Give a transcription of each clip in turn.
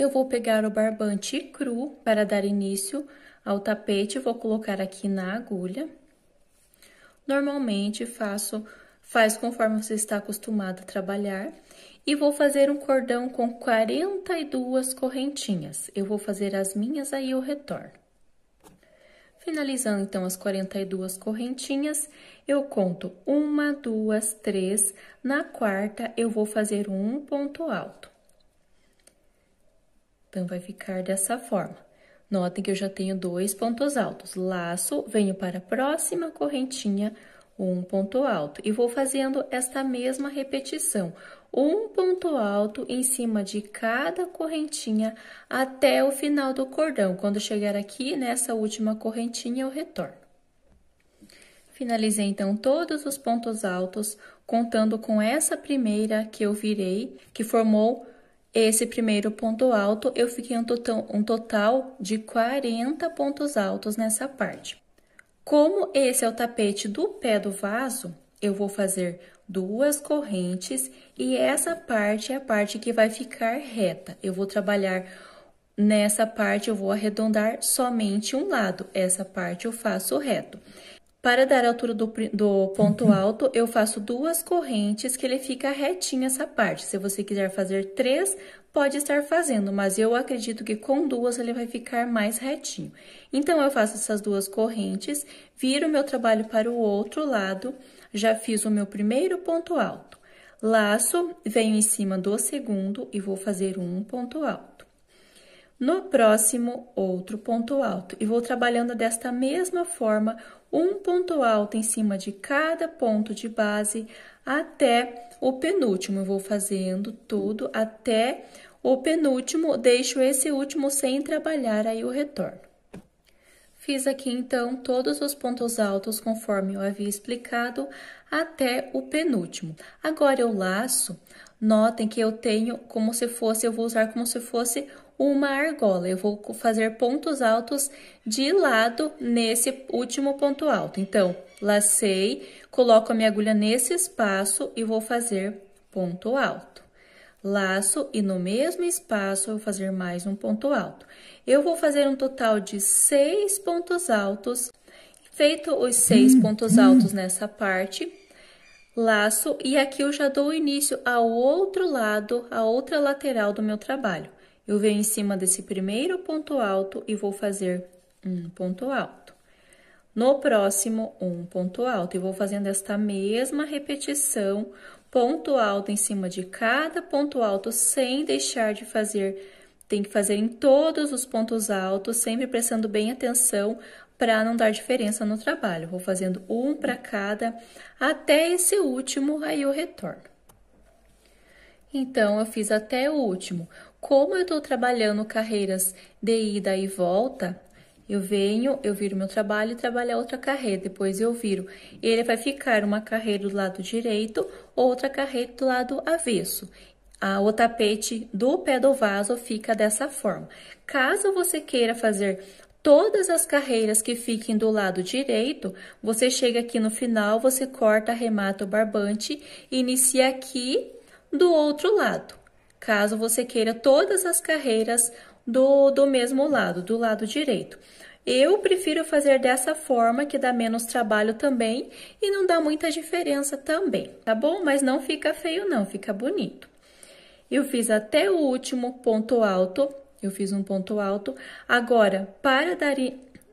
eu vou pegar o barbante cru para dar início ao tapete, vou colocar aqui na agulha. Normalmente, faço, faz conforme você está acostumado a trabalhar. E vou fazer um cordão com 42 correntinhas. Eu vou fazer as minhas, aí eu retorno. Finalizando, então, as 42 correntinhas, eu conto uma, duas, três. Na quarta, eu vou fazer um ponto alto. Então, vai ficar dessa forma. Notem que eu já tenho dois pontos altos. Laço, venho para a próxima correntinha, um ponto alto. E vou fazendo esta mesma repetição. Um ponto alto em cima de cada correntinha até o final do cordão. Quando chegar aqui nessa última correntinha, eu retorno. Finalizei então todos os pontos altos, contando com essa primeira que eu virei, que formou esse primeiro ponto alto, eu fiquei um total, um total de 40 pontos altos nessa parte. Como esse é o tapete do pé do vaso, eu vou fazer duas correntes e essa parte é a parte que vai ficar reta. Eu vou trabalhar nessa parte, eu vou arredondar somente um lado, essa parte eu faço reto. Para dar a altura do, do ponto uhum. alto, eu faço duas correntes que ele fica retinho essa parte. Se você quiser fazer três, pode estar fazendo, mas eu acredito que com duas ele vai ficar mais retinho. Então, eu faço essas duas correntes, viro o meu trabalho para o outro lado, já fiz o meu primeiro ponto alto. Laço, venho em cima do segundo e vou fazer um ponto alto. No próximo, outro ponto alto. E vou trabalhando desta mesma forma, um ponto alto em cima de cada ponto de base até o penúltimo. Eu vou fazendo tudo até o penúltimo, deixo esse último sem trabalhar, aí o retorno. Fiz aqui, então, todos os pontos altos conforme eu havia explicado, até o penúltimo. Agora, eu laço, notem que eu tenho como se fosse, eu vou usar como se fosse uma argola. Eu vou fazer pontos altos de lado nesse último ponto alto. Então, lacei, coloco a minha agulha nesse espaço e vou fazer ponto alto. Laço e no mesmo espaço eu vou fazer mais um ponto alto. Eu vou fazer um total de seis pontos altos. Feito os seis hum, pontos hum. altos nessa parte, laço e aqui eu já dou início ao outro lado, a outra lateral do meu trabalho. Eu venho em cima desse primeiro ponto alto e vou fazer um ponto alto. No próximo, um ponto alto. E vou fazendo esta mesma repetição, ponto alto em cima de cada ponto alto, sem deixar de fazer. Tem que fazer em todos os pontos altos, sempre prestando bem atenção para não dar diferença no trabalho. Vou fazendo um para cada até esse último, aí eu retorno. Então, eu fiz até o último como eu estou trabalhando carreiras de ida e volta, eu venho, eu viro meu trabalho e trabalho outra carreira, depois eu viro. Ele vai ficar uma carreira do lado direito, outra carreira do lado avesso. o tapete do pé do vaso fica dessa forma. Caso você queira fazer todas as carreiras que fiquem do lado direito, você chega aqui no final, você corta, arremata o barbante e inicia aqui do outro lado caso você queira todas as carreiras do, do mesmo lado, do lado direito. Eu prefiro fazer dessa forma, que dá menos trabalho também e não dá muita diferença também, tá bom? Mas não fica feio não, fica bonito. Eu fiz até o último ponto alto, eu fiz um ponto alto. Agora, para dar,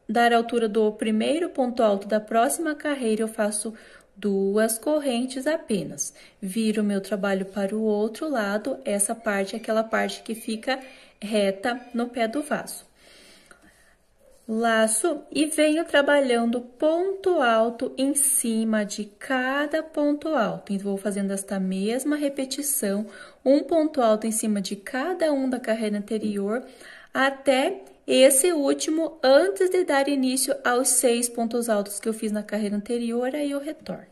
dar a altura do primeiro ponto alto da próxima carreira, eu faço duas correntes apenas. Viro meu trabalho para o outro lado, essa parte é aquela parte que fica reta no pé do vaso. Laço e venho trabalhando ponto alto em cima de cada ponto alto. Então, vou fazendo esta mesma repetição, um ponto alto em cima de cada um da carreira anterior, até esse último antes de dar início aos seis pontos altos que eu fiz na carreira anterior, aí eu retorno.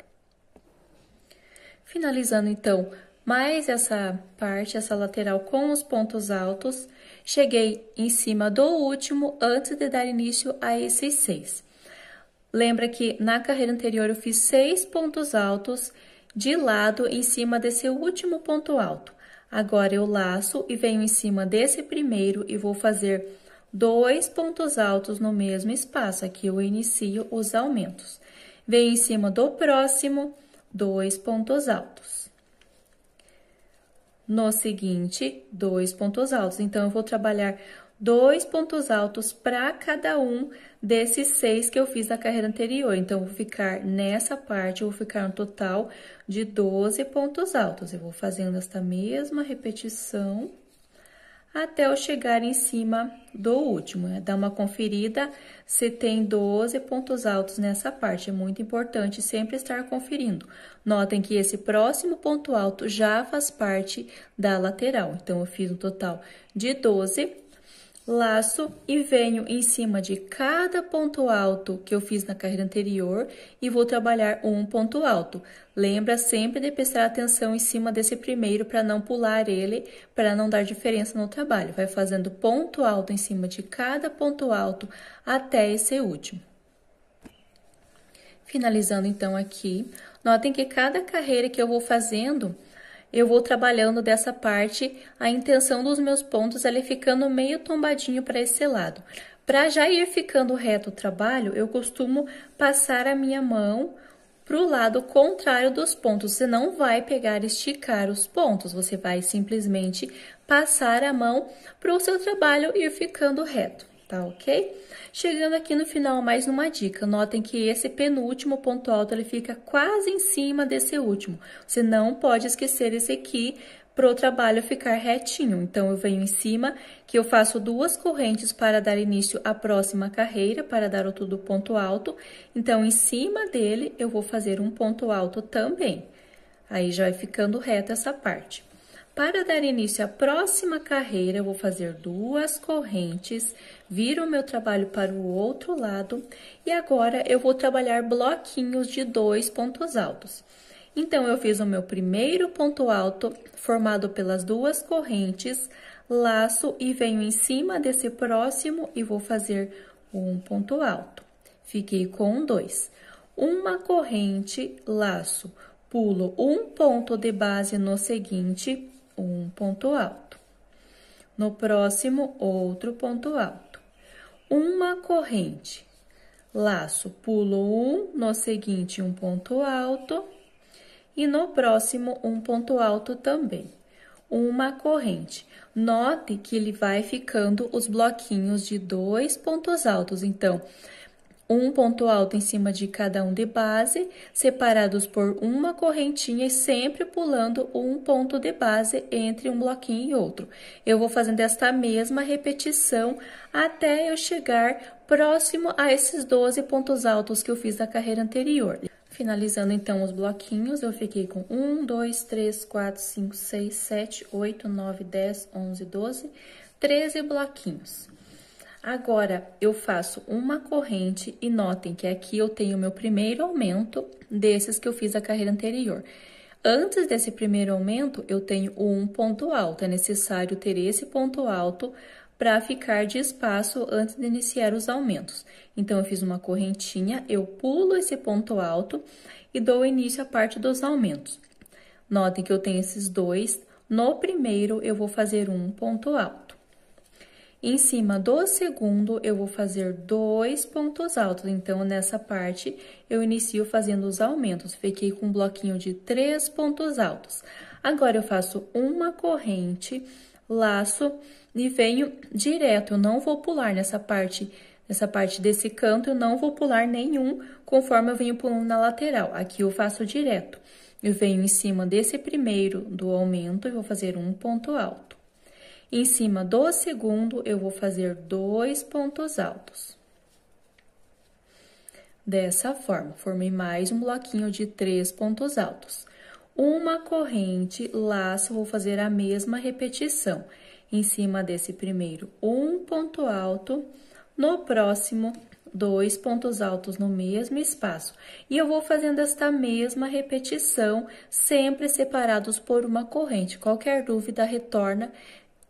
Finalizando então mais essa parte, essa lateral com os pontos altos, cheguei em cima do último antes de dar início a esses seis. Lembra que na carreira anterior eu fiz seis pontos altos de lado em cima desse último ponto alto. Agora eu laço e venho em cima desse primeiro e vou fazer dois pontos altos no mesmo espaço. Aqui eu inicio os aumentos. Venho em cima do próximo, dois pontos altos. No seguinte, dois pontos altos. Então, eu vou trabalhar dois pontos altos para cada um desses seis que eu fiz na carreira anterior. Então, vou ficar nessa parte, eu vou ficar um total de 12 pontos altos. Eu vou fazendo esta mesma repetição até eu chegar em cima do último. Né? Dá uma conferida se tem 12 pontos altos nessa parte. É muito importante sempre estar conferindo. Notem que esse próximo ponto alto já faz parte da lateral. Então, eu fiz um total de 12 laço e venho em cima de cada ponto alto que eu fiz na carreira anterior e vou trabalhar um ponto alto. Lembra sempre de prestar atenção em cima desse primeiro para não pular ele, para não dar diferença no trabalho. Vai fazendo ponto alto em cima de cada ponto alto até esse último. Finalizando então aqui, notem que cada carreira que eu vou fazendo, eu vou trabalhando dessa parte, a intenção dos meus pontos é ele ficando meio tombadinho para esse lado. Para já ir ficando reto o trabalho, eu costumo passar a minha mão para o lado contrário dos pontos. Você não vai pegar esticar os pontos, você vai simplesmente passar a mão para o seu trabalho ir ficando reto tá ok? Chegando aqui no final, mais uma dica. Notem que esse penúltimo ponto alto, ele fica quase em cima desse último. Você não pode esquecer esse aqui para o trabalho ficar retinho. Então, eu venho em cima, que eu faço duas correntes para dar início à próxima carreira, para dar outro ponto alto. Então, em cima dele, eu vou fazer um ponto alto também. Aí, já vai ficando reto essa parte. Para dar início à próxima carreira, eu vou fazer duas correntes, viro o meu trabalho para o outro lado e agora eu vou trabalhar bloquinhos de dois pontos altos. Então, eu fiz o meu primeiro ponto alto formado pelas duas correntes, laço e venho em cima desse próximo e vou fazer um ponto alto. Fiquei com dois. Uma corrente, laço, pulo um ponto de base no seguinte, um ponto alto. No próximo, outro ponto alto. Uma corrente. Laço, pulo um, no seguinte, um ponto alto. E no próximo, um ponto alto também. Uma corrente. Note que ele vai ficando os bloquinhos de dois pontos altos. Então, um ponto alto em cima de cada um de base, separados por uma correntinha e sempre pulando um ponto de base entre um bloquinho e outro. Eu vou fazendo esta mesma repetição até eu chegar próximo a esses 12 pontos altos que eu fiz na carreira anterior. Finalizando então os bloquinhos, eu fiquei com 1, 2, 3, 4, 5, 6, 7, 8, 9, 10, 11, 12, 13 bloquinhos. Agora, eu faço uma corrente e notem que aqui eu tenho meu primeiro aumento desses que eu fiz a carreira anterior. Antes desse primeiro aumento, eu tenho um ponto alto. É necessário ter esse ponto alto para ficar de espaço antes de iniciar os aumentos. Então, eu fiz uma correntinha, eu pulo esse ponto alto e dou início à parte dos aumentos. Notem que eu tenho esses dois. No primeiro, eu vou fazer um ponto alto. Em cima do segundo, eu vou fazer dois pontos altos. Então, nessa parte, eu inicio fazendo os aumentos. Fiquei com um bloquinho de três pontos altos. Agora, eu faço uma corrente, laço e venho direto. Eu não vou pular nessa parte Nessa parte desse canto, eu não vou pular nenhum, conforme eu venho pulando na lateral. Aqui eu faço direto. Eu venho em cima desse primeiro do aumento e vou fazer um ponto alto. Em cima do segundo, eu vou fazer dois pontos altos. Dessa forma, formei mais um bloquinho de três pontos altos. Uma corrente, laço, vou fazer a mesma repetição. Em cima desse primeiro, um ponto alto. No próximo, dois pontos altos no mesmo espaço. E eu vou fazendo esta mesma repetição, sempre separados por uma corrente. Qualquer dúvida, retorna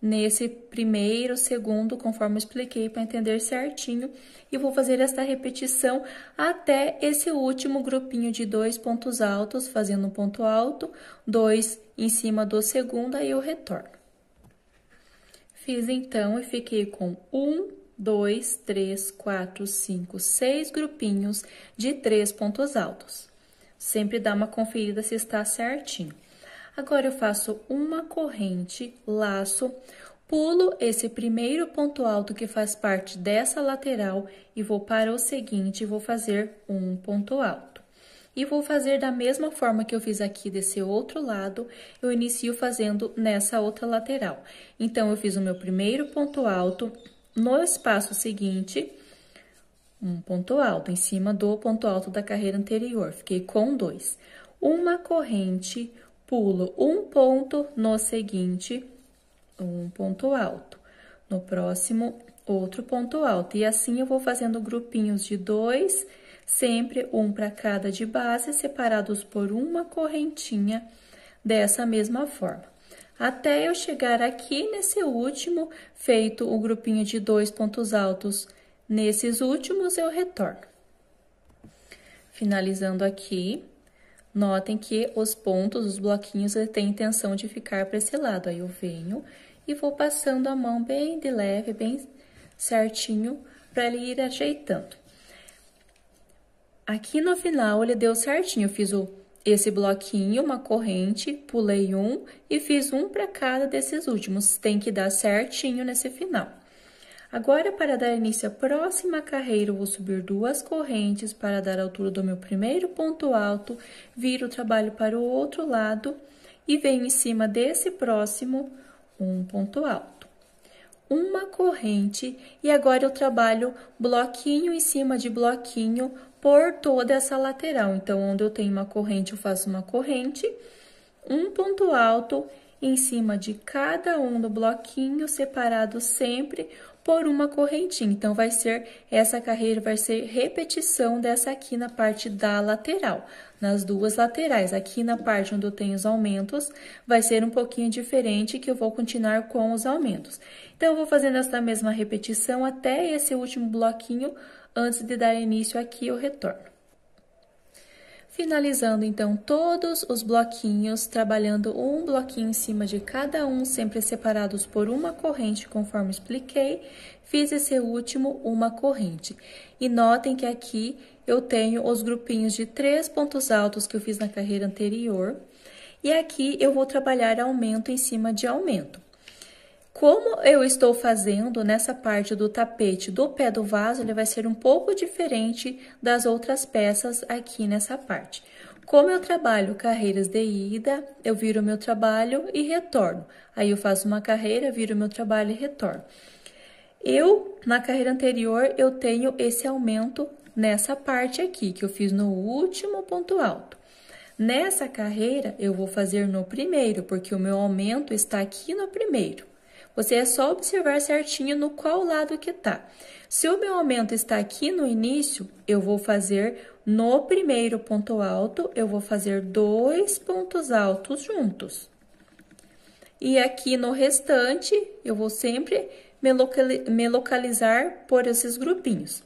nesse primeiro, segundo, conforme expliquei, para entender certinho. E vou fazer esta repetição até esse último grupinho de dois pontos altos, fazendo um ponto alto, dois em cima do segundo, aí eu retorno. Fiz então e fiquei com um, dois, três, quatro, cinco, seis grupinhos de três pontos altos. Sempre dá uma conferida se está certinho. Agora eu faço uma corrente, laço, pulo esse primeiro ponto alto que faz parte dessa lateral e vou para o seguinte, vou fazer um ponto alto. E vou fazer da mesma forma que eu fiz aqui desse outro lado, eu inicio fazendo nessa outra lateral. Então, eu fiz o meu primeiro ponto alto no espaço seguinte, um ponto alto, em cima do ponto alto da carreira anterior. Fiquei com dois. Uma corrente, pulo um ponto no seguinte, um ponto alto. No próximo, outro ponto alto. E assim eu vou fazendo grupinhos de dois, sempre um para cada de base, separados por uma correntinha dessa mesma forma. Até eu chegar aqui nesse último, feito o grupinho de dois pontos altos nesses últimos, eu retorno. Finalizando aqui. Notem que os pontos, os bloquinhos, ele tem intenção de ficar para esse lado. Aí eu venho e vou passando a mão bem de leve, bem certinho, para ele ir ajeitando. Aqui no final, ele deu certinho. Eu fiz o, esse bloquinho, uma corrente, pulei um e fiz um para cada desses últimos. Tem que dar certinho nesse final. Agora, para dar início à próxima carreira, vou subir duas correntes para dar a altura do meu primeiro ponto alto, viro o trabalho para o outro lado e venho em cima desse próximo um ponto alto. Uma corrente e agora eu trabalho bloquinho em cima de bloquinho por toda essa lateral. Então, onde eu tenho uma corrente, eu faço uma corrente, um ponto alto em cima de cada um do bloquinho, separado sempre por uma correntinha. Então, vai ser essa carreira, vai ser repetição dessa aqui na parte da lateral, nas duas laterais. Aqui na parte onde eu tenho os aumentos, vai ser um pouquinho diferente, que eu vou continuar com os aumentos. Então, eu vou fazendo essa mesma repetição até esse último bloquinho, antes de dar início aqui, eu retorno. Finalizando então todos os bloquinhos, trabalhando um bloquinho em cima de cada um, sempre separados por uma corrente, conforme expliquei, fiz esse último uma corrente. E notem que aqui eu tenho os grupinhos de três pontos altos que eu fiz na carreira anterior, e aqui eu vou trabalhar aumento em cima de aumento. Como eu estou fazendo nessa parte do tapete do pé do vaso, ele vai ser um pouco diferente das outras peças aqui nessa parte. Como eu trabalho carreiras de ida, eu viro meu trabalho e retorno. Aí eu faço uma carreira, viro meu trabalho e retorno. Eu, na carreira anterior, eu tenho esse aumento nessa parte aqui, que eu fiz no último ponto alto. Nessa carreira, eu vou fazer no primeiro, porque o meu aumento está aqui no primeiro. Você é só observar certinho no qual lado que tá. Se o meu aumento está aqui no início, eu vou fazer no primeiro ponto alto, eu vou fazer dois pontos altos juntos. E aqui no restante, eu vou sempre me localizar por esses grupinhos.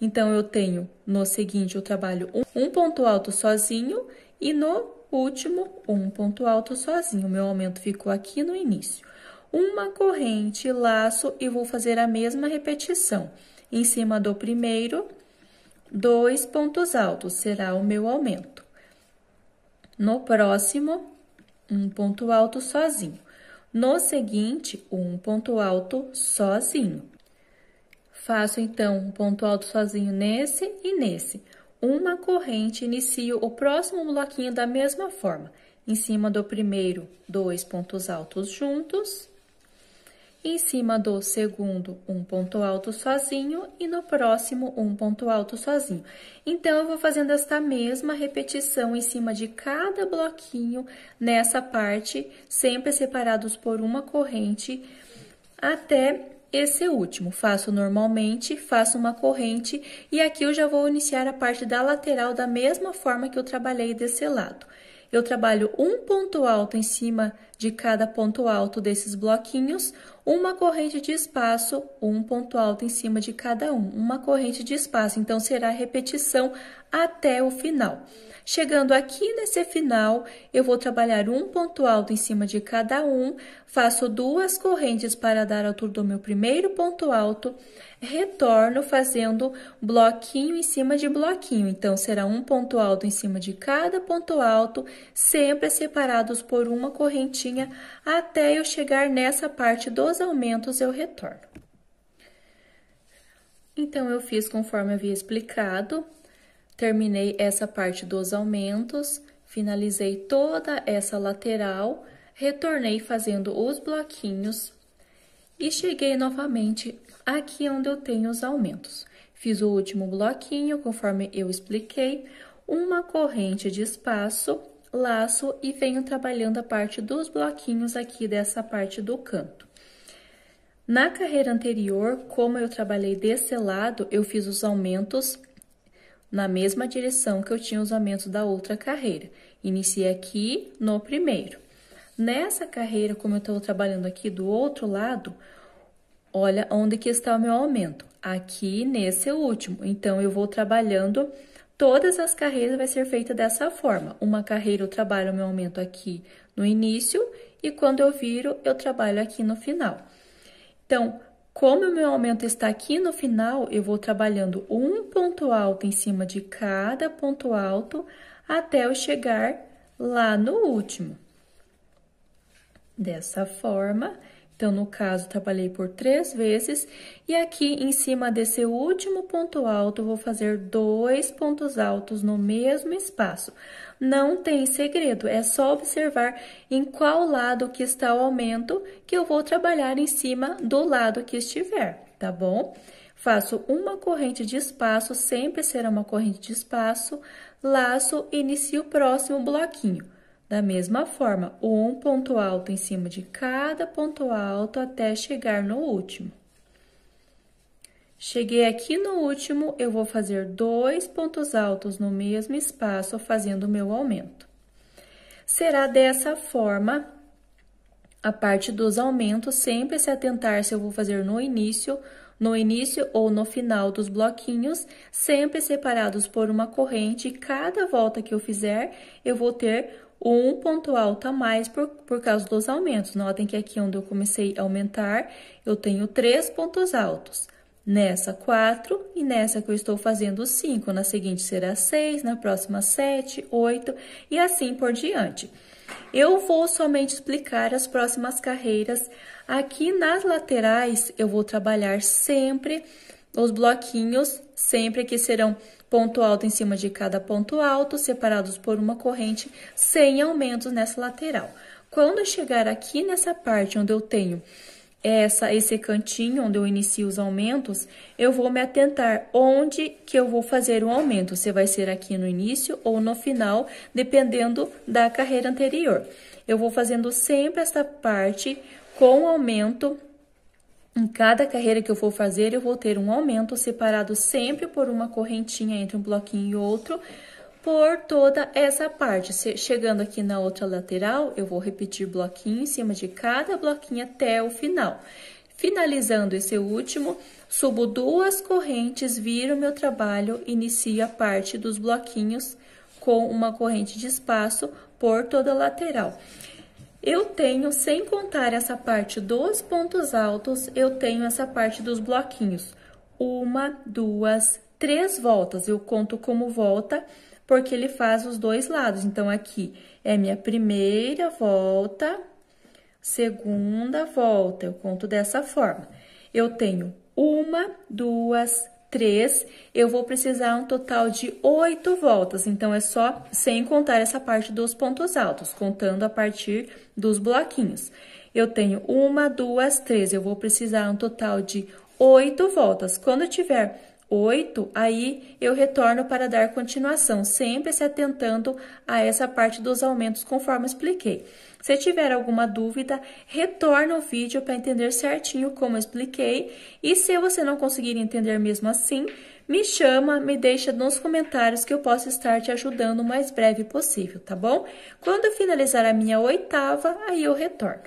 Então, eu tenho no seguinte, eu trabalho um ponto alto sozinho e no último, um ponto alto sozinho. meu aumento ficou aqui no início uma corrente, laço e vou fazer a mesma repetição. Em cima do primeiro, dois pontos altos será o meu aumento. No próximo, um ponto alto sozinho. No seguinte, um ponto alto sozinho. Faço então um ponto alto sozinho nesse e nesse. Uma corrente, inicio o próximo bloquinho da mesma forma. Em cima do primeiro, dois pontos altos juntos em cima do segundo um ponto alto sozinho e no próximo um ponto alto sozinho. Então, eu vou fazendo esta mesma repetição em cima de cada bloquinho nessa parte, sempre separados por uma corrente, até esse último. Faço normalmente, faço uma corrente e aqui eu já vou iniciar a parte da lateral da mesma forma que eu trabalhei desse lado. Eu trabalho um ponto alto em cima de cada ponto alto desses bloquinhos, uma corrente de espaço, um ponto alto em cima de cada um, uma corrente de espaço. Então, será repetição até o final. Chegando aqui nesse final, eu vou trabalhar um ponto alto em cima de cada um, faço duas correntes para dar a altura do meu primeiro ponto alto, retorno fazendo bloquinho em cima de bloquinho. Então, será um ponto alto em cima de cada ponto alto, sempre separados por uma correntinha até eu chegar nessa parte dos aumentos, eu retorno. Então, eu fiz conforme havia explicado, terminei essa parte dos aumentos, finalizei toda essa lateral, retornei fazendo os bloquinhos e cheguei novamente aqui onde eu tenho os aumentos. Fiz o último bloquinho, conforme eu expliquei, uma corrente de espaço laço e venho trabalhando a parte dos bloquinhos aqui dessa parte do canto. Na carreira anterior, como eu trabalhei desse lado, eu fiz os aumentos na mesma direção que eu tinha os aumentos da outra carreira. Iniciei aqui no primeiro. Nessa carreira, como eu estou trabalhando aqui do outro lado, olha onde que está o meu aumento. Aqui nesse último. Então, eu vou trabalhando todas as carreiras vai ser feita dessa forma. Uma carreira eu trabalho o meu aumento aqui no início e quando eu viro, eu trabalho aqui no final. Então, como o meu aumento está aqui no final, eu vou trabalhando um ponto alto em cima de cada ponto alto até eu chegar lá no último. Dessa forma, então, no caso, trabalhei por três vezes e aqui em cima desse último ponto alto, vou fazer dois pontos altos no mesmo espaço. Não tem segredo, é só observar em qual lado que está o aumento que eu vou trabalhar em cima do lado que estiver, tá bom? Faço uma corrente de espaço, sempre será uma corrente de espaço, laço, e inicio o próximo bloquinho. Da mesma forma, um ponto alto em cima de cada ponto alto até chegar no último. Cheguei aqui no último, eu vou fazer dois pontos altos no mesmo espaço, fazendo o meu aumento. Será dessa forma a parte dos aumentos, sempre se atentar se eu vou fazer no início, no início ou no final dos bloquinhos, sempre separados por uma corrente. Cada volta que eu fizer, eu vou ter um ponto alto a mais por, por causa dos aumentos. Notem que aqui onde eu comecei a aumentar, eu tenho três pontos altos. Nessa, 4, e nessa que eu estou fazendo 5, na seguinte será 6, na próxima 7, 8 e assim por diante. Eu vou somente explicar as próximas carreiras. Aqui nas laterais, eu vou trabalhar sempre os bloquinhos, sempre que serão ponto alto em cima de cada ponto alto, separados por uma corrente, sem aumentos nessa lateral. Quando chegar aqui nessa parte onde eu tenho essa, esse cantinho onde eu inicio os aumentos, eu vou me atentar onde que eu vou fazer o aumento, se vai ser aqui no início ou no final, dependendo da carreira anterior. Eu vou fazendo sempre essa parte com aumento em cada carreira que eu for fazer, eu vou ter um aumento separado sempre por uma correntinha entre um bloquinho e outro, por toda essa parte. Chegando aqui na outra lateral, eu vou repetir bloquinho em cima de cada bloquinho até o final. Finalizando esse último, subo duas correntes, viro meu trabalho, inicio a parte dos bloquinhos com uma corrente de espaço por toda a lateral. Eu tenho, sem contar essa parte dos pontos altos, eu tenho essa parte dos bloquinhos. Uma, duas, três voltas. Eu conto como volta porque ele faz os dois lados. Então, aqui é minha primeira volta, segunda volta. Eu conto dessa forma. Eu tenho uma, duas, 3, eu vou precisar um total de 8 voltas. Então, é só sem contar essa parte dos pontos altos, contando a partir dos bloquinhos. Eu tenho uma, duas, três. Eu vou precisar um total de 8 voltas. Quando tiver 8, aí eu retorno para dar continuação, sempre se atentando a essa parte dos aumentos, conforme expliquei. Se tiver alguma dúvida, retorna o vídeo para entender certinho como eu expliquei. E se você não conseguir entender mesmo assim, me chama, me deixa nos comentários que eu posso estar te ajudando o mais breve possível, tá bom? Quando eu finalizar a minha oitava, aí eu retorno.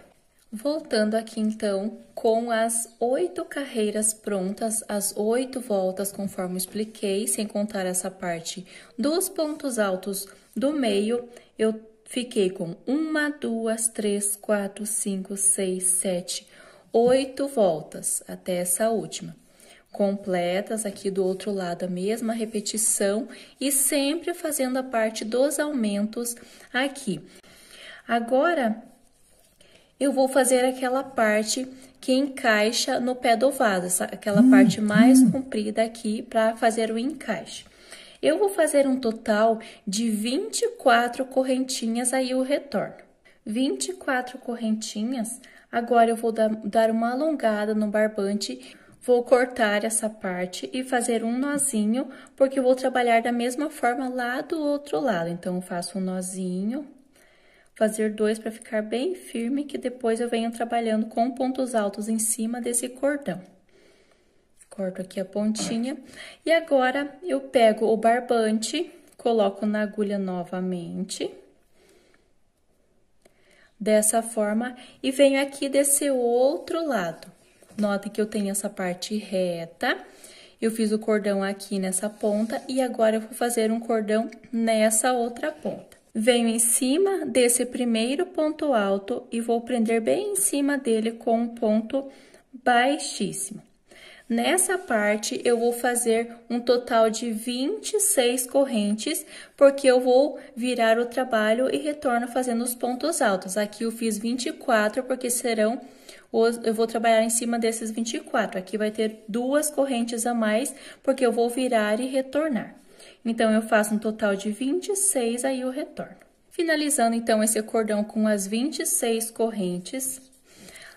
Voltando aqui então com as oito carreiras prontas, as oito voltas, conforme expliquei, sem contar essa parte dos pontos altos do meio, eu fiquei com uma, duas, três, quatro, cinco, seis, sete, oito voltas até essa última. Completas aqui do outro lado a mesma repetição e sempre fazendo a parte dos aumentos aqui. Agora, eu vou fazer aquela parte que encaixa no pé do vaso, aquela hum, parte mais hum. comprida aqui para fazer o encaixe. Eu vou fazer um total de 24 correntinhas aí o retorno. 24 correntinhas. Agora eu vou dar uma alongada no barbante, vou cortar essa parte e fazer um nozinho, porque eu vou trabalhar da mesma forma lá do outro lado. Então, eu faço um nozinho, fazer dois para ficar bem firme, que depois eu venho trabalhando com pontos altos em cima desse cordão corto aqui a pontinha. E agora, eu pego o barbante, coloco na agulha novamente. Dessa forma, e venho aqui desse outro lado. Nota que eu tenho essa parte reta. Eu fiz o cordão aqui nessa ponta e agora eu vou fazer um cordão nessa outra ponta. Venho em cima desse primeiro ponto alto e vou prender bem em cima dele com um ponto baixíssimo. Nessa parte, eu vou fazer um total de 26 correntes, porque eu vou virar o trabalho e retorno fazendo os pontos altos. Aqui eu fiz 24, porque serão os, eu vou trabalhar em cima desses 24. Aqui vai ter duas correntes a mais, porque eu vou virar e retornar. Então, eu faço um total de 26, aí eu retorno. Finalizando, então, esse cordão com as 26 correntes,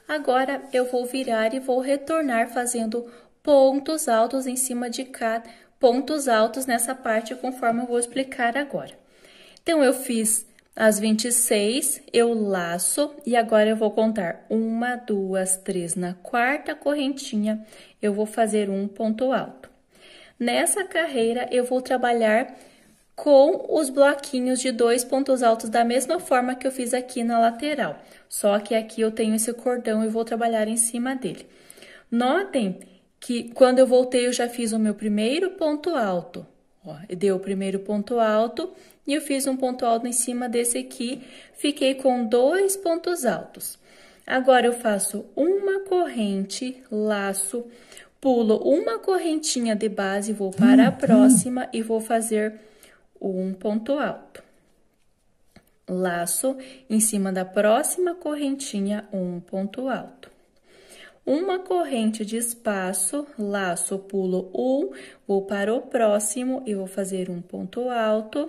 Agora eu vou virar e vou retornar fazendo pontos altos em cima de cada pontos altos nessa parte, conforme eu vou explicar agora. Então, eu fiz as 26, eu laço e agora eu vou contar uma, duas, três na quarta correntinha, eu vou fazer um ponto alto. Nessa carreira, eu vou trabalhar com os bloquinhos de dois pontos altos da mesma forma que eu fiz aqui na lateral. Só que aqui eu tenho esse cordão e vou trabalhar em cima dele. Notem que quando eu voltei eu já fiz o meu primeiro ponto alto. Ó, deu o primeiro ponto alto e eu fiz um ponto alto em cima desse aqui. Fiquei com dois pontos altos. Agora, eu faço uma corrente, laço, pulo uma correntinha de base, vou para a hum, hum. próxima e vou fazer um ponto alto. Laço em cima da próxima correntinha, um ponto alto. Uma corrente de espaço, laço, pulo um, vou para o próximo e vou fazer um ponto alto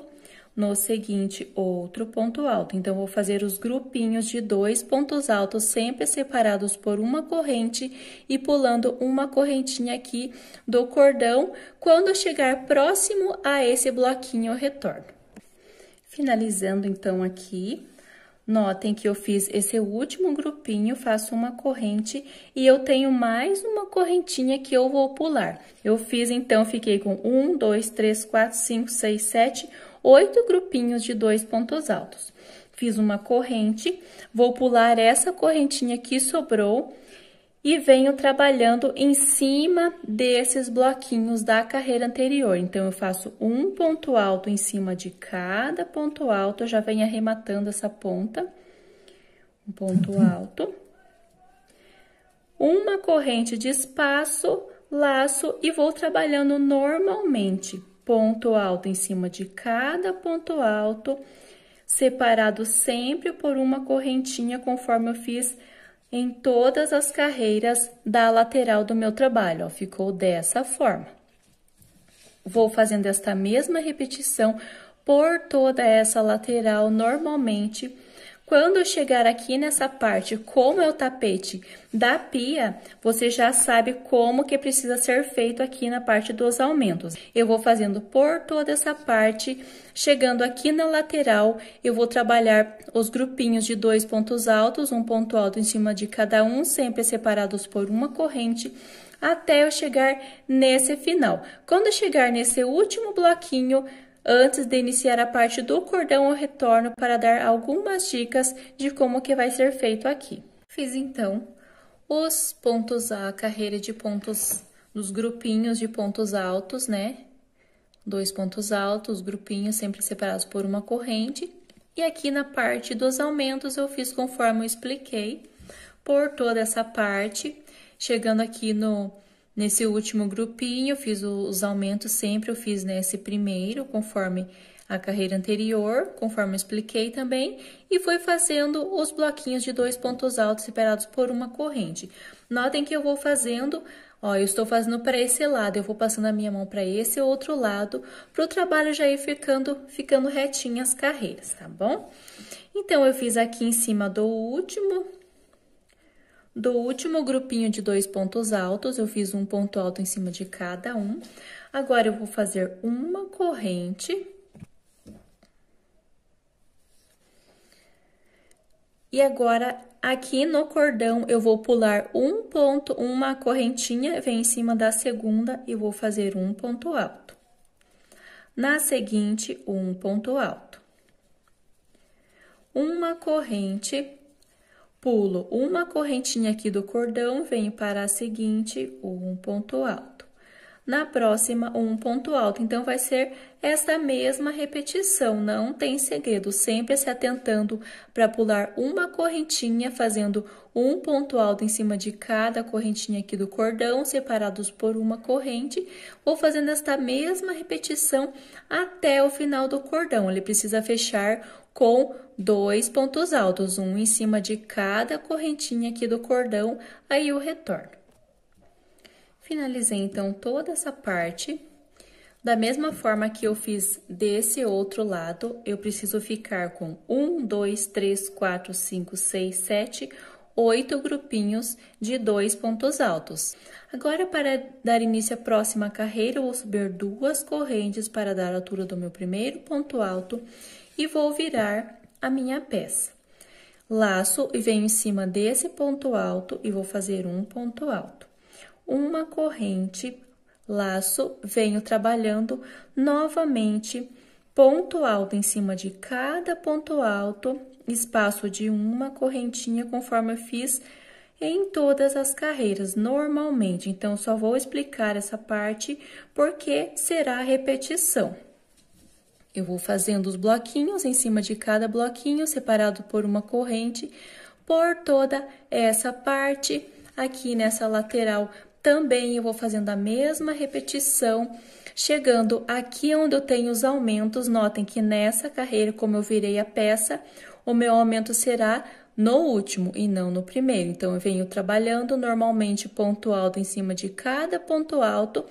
no seguinte outro ponto alto. Então, vou fazer os grupinhos de dois pontos altos, sempre separados por uma corrente e pulando uma correntinha aqui do cordão. Quando chegar próximo a esse bloquinho, eu retorno. Finalizando, então, aqui, Notem que eu fiz esse último grupinho, faço uma corrente e eu tenho mais uma correntinha que eu vou pular. Eu fiz, então, fiquei com um, dois, três, quatro, cinco, seis, sete, oito grupinhos de dois pontos altos. Fiz uma corrente, vou pular essa correntinha que sobrou e venho trabalhando em cima desses bloquinhos da carreira anterior. Então, eu faço um ponto alto em cima de cada ponto alto, já venho arrematando essa ponta. Um ponto uhum. alto. Uma corrente de espaço, laço e vou trabalhando normalmente ponto alto em cima de cada ponto alto, separado sempre por uma correntinha, conforme eu fiz em todas as carreiras da lateral do meu trabalho, ó, ficou dessa forma. Vou fazendo esta mesma repetição por toda essa lateral, normalmente, quando chegar aqui nessa parte, como é o tapete da pia, você já sabe como que precisa ser feito aqui na parte dos aumentos. Eu vou fazendo por toda essa parte, chegando aqui na lateral, eu vou trabalhar os grupinhos de dois pontos altos, um ponto alto em cima de cada um, sempre separados por uma corrente, até eu chegar nesse final. Quando chegar nesse último bloquinho, Antes de iniciar a parte do cordão, eu retorno para dar algumas dicas de como que vai ser feito aqui. Fiz então os pontos, a carreira de pontos, dos grupinhos de pontos altos, né? Dois pontos altos, grupinhos sempre separados por uma corrente. E aqui na parte dos aumentos eu fiz conforme eu expliquei, por toda essa parte, chegando aqui no Nesse último grupinho, eu fiz os aumentos sempre, eu fiz nesse né, primeiro, conforme a carreira anterior, conforme eu expliquei também, e foi fazendo os bloquinhos de dois pontos altos separados por uma corrente. Notem que eu vou fazendo, ó, eu estou fazendo para esse lado, eu vou passando a minha mão para esse outro lado, para o trabalho já ir ficando, ficando retinho as carreiras, tá bom? Então, eu fiz aqui em cima do último, do último grupinho de dois pontos altos, eu fiz um ponto alto em cima de cada um. Agora, eu vou fazer uma corrente. E agora, aqui no cordão, eu vou pular um ponto, uma correntinha, vem em cima da segunda e vou fazer um ponto alto. Na seguinte, um ponto alto. Uma corrente Pulo uma correntinha aqui do cordão, venho para a seguinte, um ponto alto. Na próxima, um ponto alto. Então, vai ser esta mesma repetição, não tem segredo. Sempre se atentando para pular uma correntinha, fazendo um ponto alto em cima de cada correntinha aqui do cordão, separados por uma corrente. Vou fazendo esta mesma repetição até o final do cordão. Ele precisa fechar com dois pontos altos, um em cima de cada correntinha aqui do cordão, aí o retorno. Finalizei então toda essa parte. Da mesma forma que eu fiz desse outro lado, eu preciso ficar com um, dois, três, quatro, cinco, seis, sete, oito grupinhos de dois pontos altos. Agora, para dar início à próxima carreira, eu vou subir duas correntes para dar a altura do meu primeiro ponto alto e vou virar a minha peça. Laço e venho em cima desse ponto alto e vou fazer um ponto alto. Uma corrente, laço, venho trabalhando novamente ponto alto em cima de cada ponto alto, espaço de uma correntinha, conforme eu fiz em todas as carreiras, normalmente. Então, só vou explicar essa parte porque será repetição. Eu vou fazendo os bloquinhos em cima de cada bloquinho, separado por uma corrente, por toda essa parte. Aqui nessa lateral também eu vou fazendo a mesma repetição, chegando aqui onde eu tenho os aumentos. Notem que nessa carreira, como eu virei a peça, o meu aumento será no último e não no primeiro. Então, eu venho trabalhando normalmente ponto alto em cima de cada ponto alto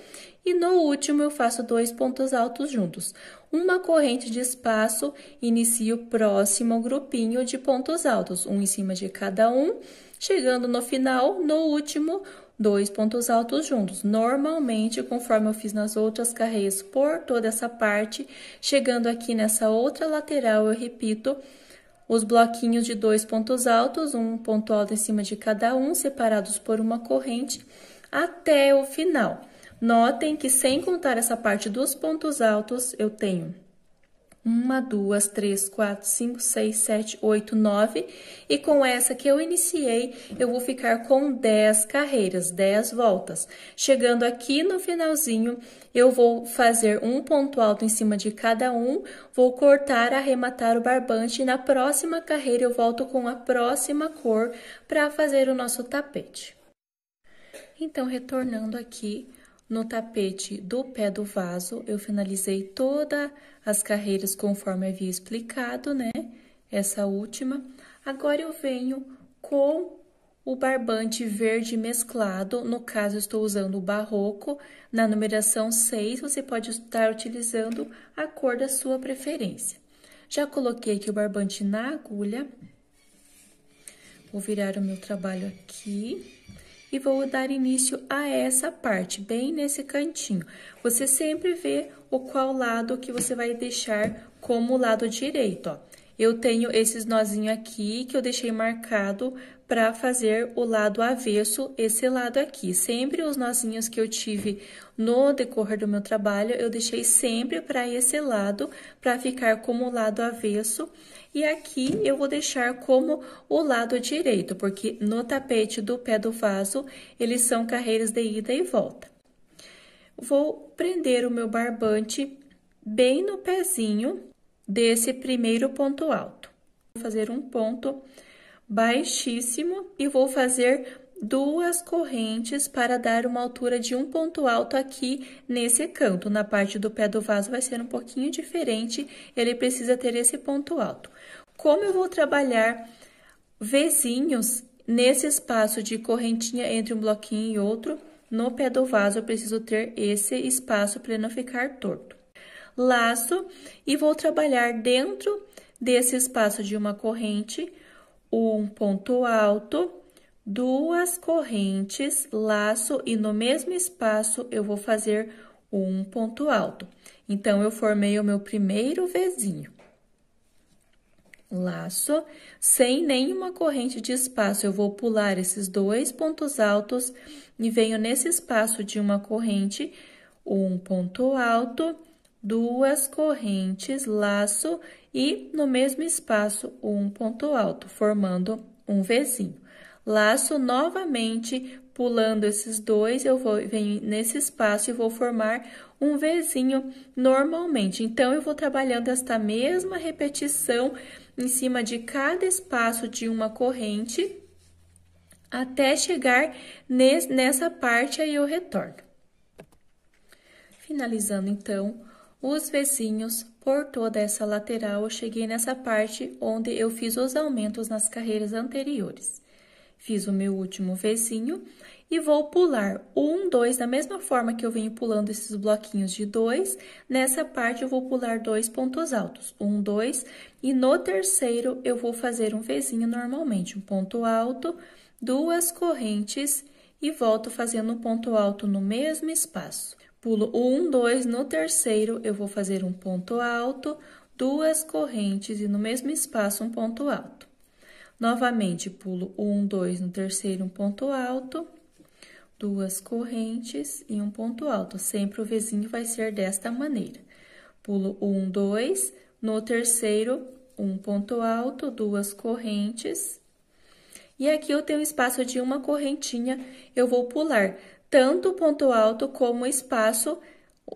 e no último eu faço dois pontos altos juntos uma corrente de espaço inicio próximo ao grupinho de pontos altos, um em cima de cada um, chegando no final, no último, dois pontos altos juntos. Normalmente, conforme eu fiz nas outras carreiras por toda essa parte, chegando aqui nessa outra lateral, eu repito os bloquinhos de dois pontos altos, um ponto alto em cima de cada um, separados por uma corrente, até o final. Notem que sem contar essa parte dos pontos altos, eu tenho uma, duas, três, quatro, cinco, seis, sete, oito, nove. E com essa que eu iniciei, eu vou ficar com 10 carreiras, 10 voltas. Chegando aqui no finalzinho, eu vou fazer um ponto alto em cima de cada um, vou cortar, arrematar o barbante e na próxima carreira eu volto com a próxima cor para fazer o nosso tapete. Então, retornando aqui, no tapete do pé do vaso, eu finalizei todas as carreiras conforme havia explicado, né? Essa última. Agora, eu venho com o barbante verde mesclado, no caso, estou usando o barroco. Na numeração 6, você pode estar utilizando a cor da sua preferência. Já coloquei aqui o barbante na agulha. Vou virar o meu trabalho aqui e vou dar início a essa parte, bem nesse cantinho. Você sempre vê o qual lado que você vai deixar como lado direito, ó. Eu tenho esses nozinhos aqui que eu deixei marcado para fazer o lado avesso, esse lado aqui. Sempre os nozinhos que eu tive no decorrer do meu trabalho, eu deixei sempre para esse lado, para ficar como lado avesso. E aqui eu vou deixar como o lado direito, porque no tapete do pé do vaso, eles são carreiras de ida e volta. Vou prender o meu barbante bem no pezinho desse primeiro ponto alto. Vou fazer um ponto alto baixíssimo e vou fazer duas correntes para dar uma altura de um ponto alto aqui nesse canto. Na parte do pé do vaso vai ser um pouquinho diferente, ele precisa ter esse ponto alto. Como eu vou trabalhar vizinhos nesse espaço de correntinha entre um bloquinho e outro, no pé do vaso eu preciso ter esse espaço para ele não ficar torto. Laço e vou trabalhar dentro desse espaço de uma corrente um ponto alto, duas correntes, laço e no mesmo espaço eu vou fazer um ponto alto. Então, eu formei o meu primeiro vizinho. Laço, sem nenhuma corrente de espaço, eu vou pular esses dois pontos altos e venho nesse espaço de uma corrente, um ponto alto duas correntes, laço e no mesmo espaço um ponto alto, formando um Vzinho. Laço novamente, pulando esses dois, eu vou venho nesse espaço e vou formar um Vzinho normalmente. Então, eu vou trabalhando esta mesma repetição em cima de cada espaço de uma corrente até chegar nesse, nessa parte aí eu retorno. Finalizando, então, os vizinhos por toda essa lateral, eu cheguei nessa parte onde eu fiz os aumentos nas carreiras anteriores. Fiz o meu último vizinho e vou pular um, dois, da mesma forma que eu venho pulando esses bloquinhos de dois. nessa parte eu vou pular dois pontos altos, um, dois, e no terceiro eu vou fazer um vizinho normalmente, um ponto alto, duas correntes e volto fazendo um ponto alto no mesmo espaço. Pulo o 1, 2, no terceiro eu vou fazer um ponto alto, duas correntes e no mesmo espaço um ponto alto. Novamente, pulo 1, 2, no terceiro um ponto alto, duas correntes e um ponto alto. Sempre o vizinho vai ser desta maneira. Pulo 1, 2, no terceiro um ponto alto, duas correntes. E aqui eu tenho espaço de uma correntinha, eu vou pular tanto ponto alto como espaço,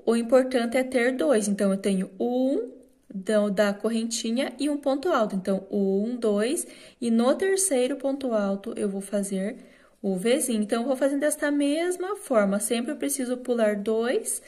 o importante é ter dois. Então, eu tenho um da, correntinha e um ponto alto. Então, um dois e no terceiro ponto alto eu vou fazer o Vzinho. Então, eu vou fazendo desta mesma forma. Sempre eu preciso pular dois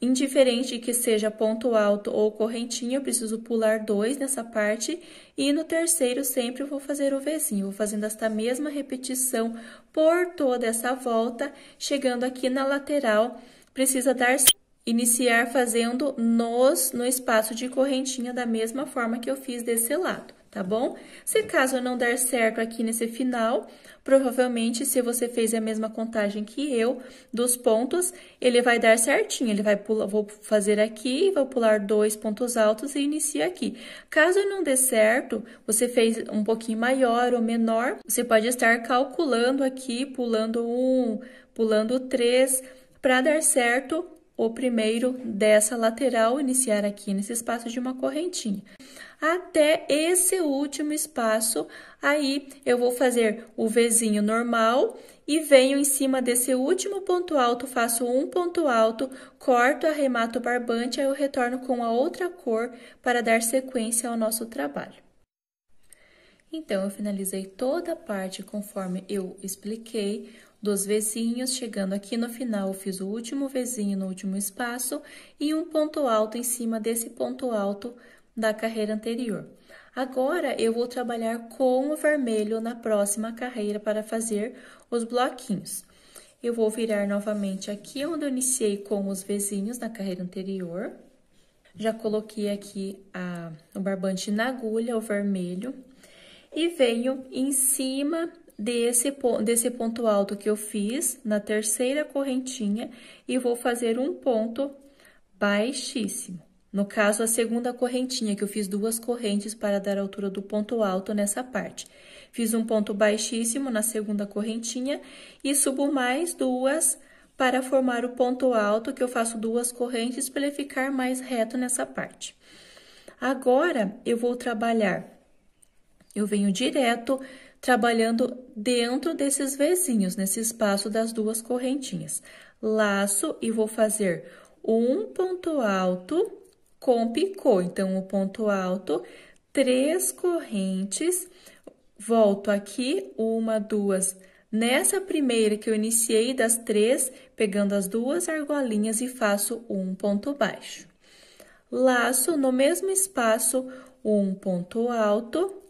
Indiferente que seja ponto alto ou correntinha, eu preciso pular dois nessa parte e no terceiro sempre vou fazer o Vzinho. Vou fazendo esta mesma repetição por toda essa volta, chegando aqui na lateral, precisa dar iniciar fazendo nós no espaço de correntinha da mesma forma que eu fiz desse lado tá bom? Se caso não der certo aqui nesse final, provavelmente se você fez a mesma contagem que eu dos pontos, ele vai dar certinho, ele vai pular, vou fazer aqui, vou pular dois pontos altos e inicia aqui. Caso não dê certo, você fez um pouquinho maior ou menor, você pode estar calculando aqui, pulando um, pulando três, para dar certo o primeiro dessa lateral, iniciar aqui nesse espaço de uma correntinha até esse último espaço. Aí eu vou fazer o Vzinho normal e venho em cima desse último ponto alto, faço um ponto alto, corto, arremato o barbante, aí eu retorno com a outra cor para dar sequência ao nosso trabalho. Então, eu finalizei toda a parte conforme eu expliquei, dos vizinhos, chegando aqui no final, eu fiz o último vizinho no último espaço e um ponto alto em cima desse ponto alto da carreira anterior. Agora eu vou trabalhar com o vermelho na próxima carreira para fazer os bloquinhos. Eu vou virar novamente aqui onde eu iniciei com os vizinhos na carreira anterior. Já coloquei aqui a, o barbante na agulha, o vermelho. E venho em cima desse, desse ponto alto que eu fiz na terceira correntinha e vou fazer um ponto baixíssimo. No caso, a segunda correntinha, que eu fiz duas correntes para dar a altura do ponto alto nessa parte. Fiz um ponto baixíssimo na segunda correntinha e subo mais duas para formar o ponto alto, que eu faço duas correntes para ele ficar mais reto nessa parte. Agora, eu vou trabalhar, eu venho direto trabalhando dentro desses vizinhos, nesse espaço das duas correntinhas. Laço e vou fazer um ponto alto com picô. Então, o ponto alto, três correntes, volto aqui, uma, duas, nessa primeira que eu iniciei das três, pegando as duas argolinhas e faço um ponto baixo. Laço no mesmo espaço, um ponto alto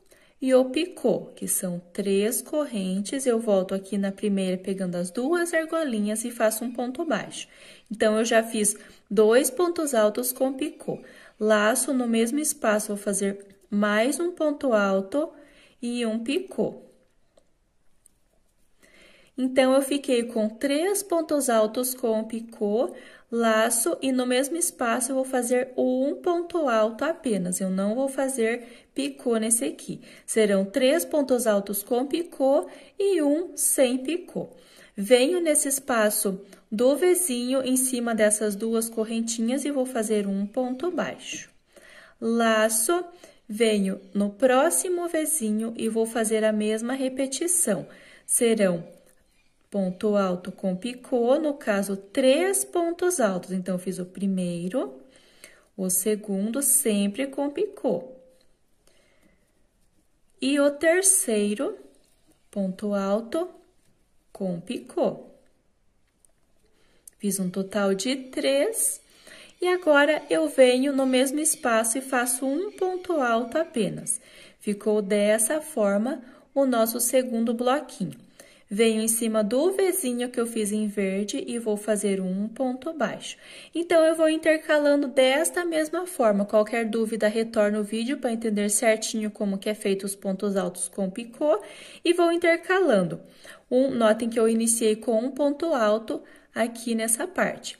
e o picô, que são três correntes, eu volto aqui na primeira pegando as duas argolinhas e faço um ponto baixo. Então, eu já fiz dois pontos altos com picô. Laço no mesmo espaço, vou fazer mais um ponto alto e um picô. Então, eu fiquei com três pontos altos com picô, laço e no mesmo espaço eu vou fazer um ponto alto apenas. Eu não vou fazer picô nesse aqui. Serão três pontos altos com picô e um sem picô. Venho nesse espaço do vizinho em cima dessas duas correntinhas e vou fazer um ponto baixo. Laço, venho no próximo vizinho e vou fazer a mesma repetição. Serão ponto alto com picô, no caso, três pontos altos. Então, fiz o primeiro, o segundo sempre com picô. E o terceiro, ponto alto, com picô. Fiz um total de três e agora eu venho no mesmo espaço e faço um ponto alto apenas. Ficou dessa forma o nosso segundo bloquinho. Venho em cima do vizinho que eu fiz em verde e vou fazer um ponto baixo. Então, eu vou intercalando desta mesma forma. Qualquer dúvida, retorna o vídeo para entender certinho como que é feito os pontos altos com picô e vou intercalando um, notem que eu iniciei com um ponto alto aqui nessa parte.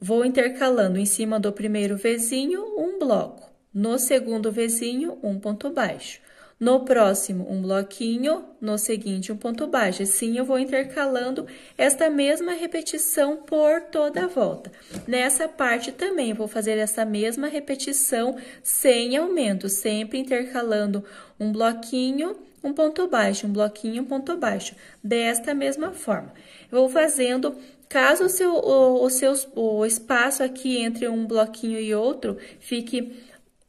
Vou intercalando em cima do primeiro vizinho um bloco, no segundo vizinho um ponto baixo. No próximo, um bloquinho, no seguinte, um ponto baixo. Sim, eu vou intercalando esta mesma repetição por toda a volta. Nessa parte também, vou fazer essa mesma repetição sem aumento, sempre intercalando um bloquinho, um ponto baixo, um bloquinho, um ponto baixo, desta mesma forma. Eu vou fazendo Caso o, seu, o, o, seu, o espaço aqui entre um bloquinho e outro fique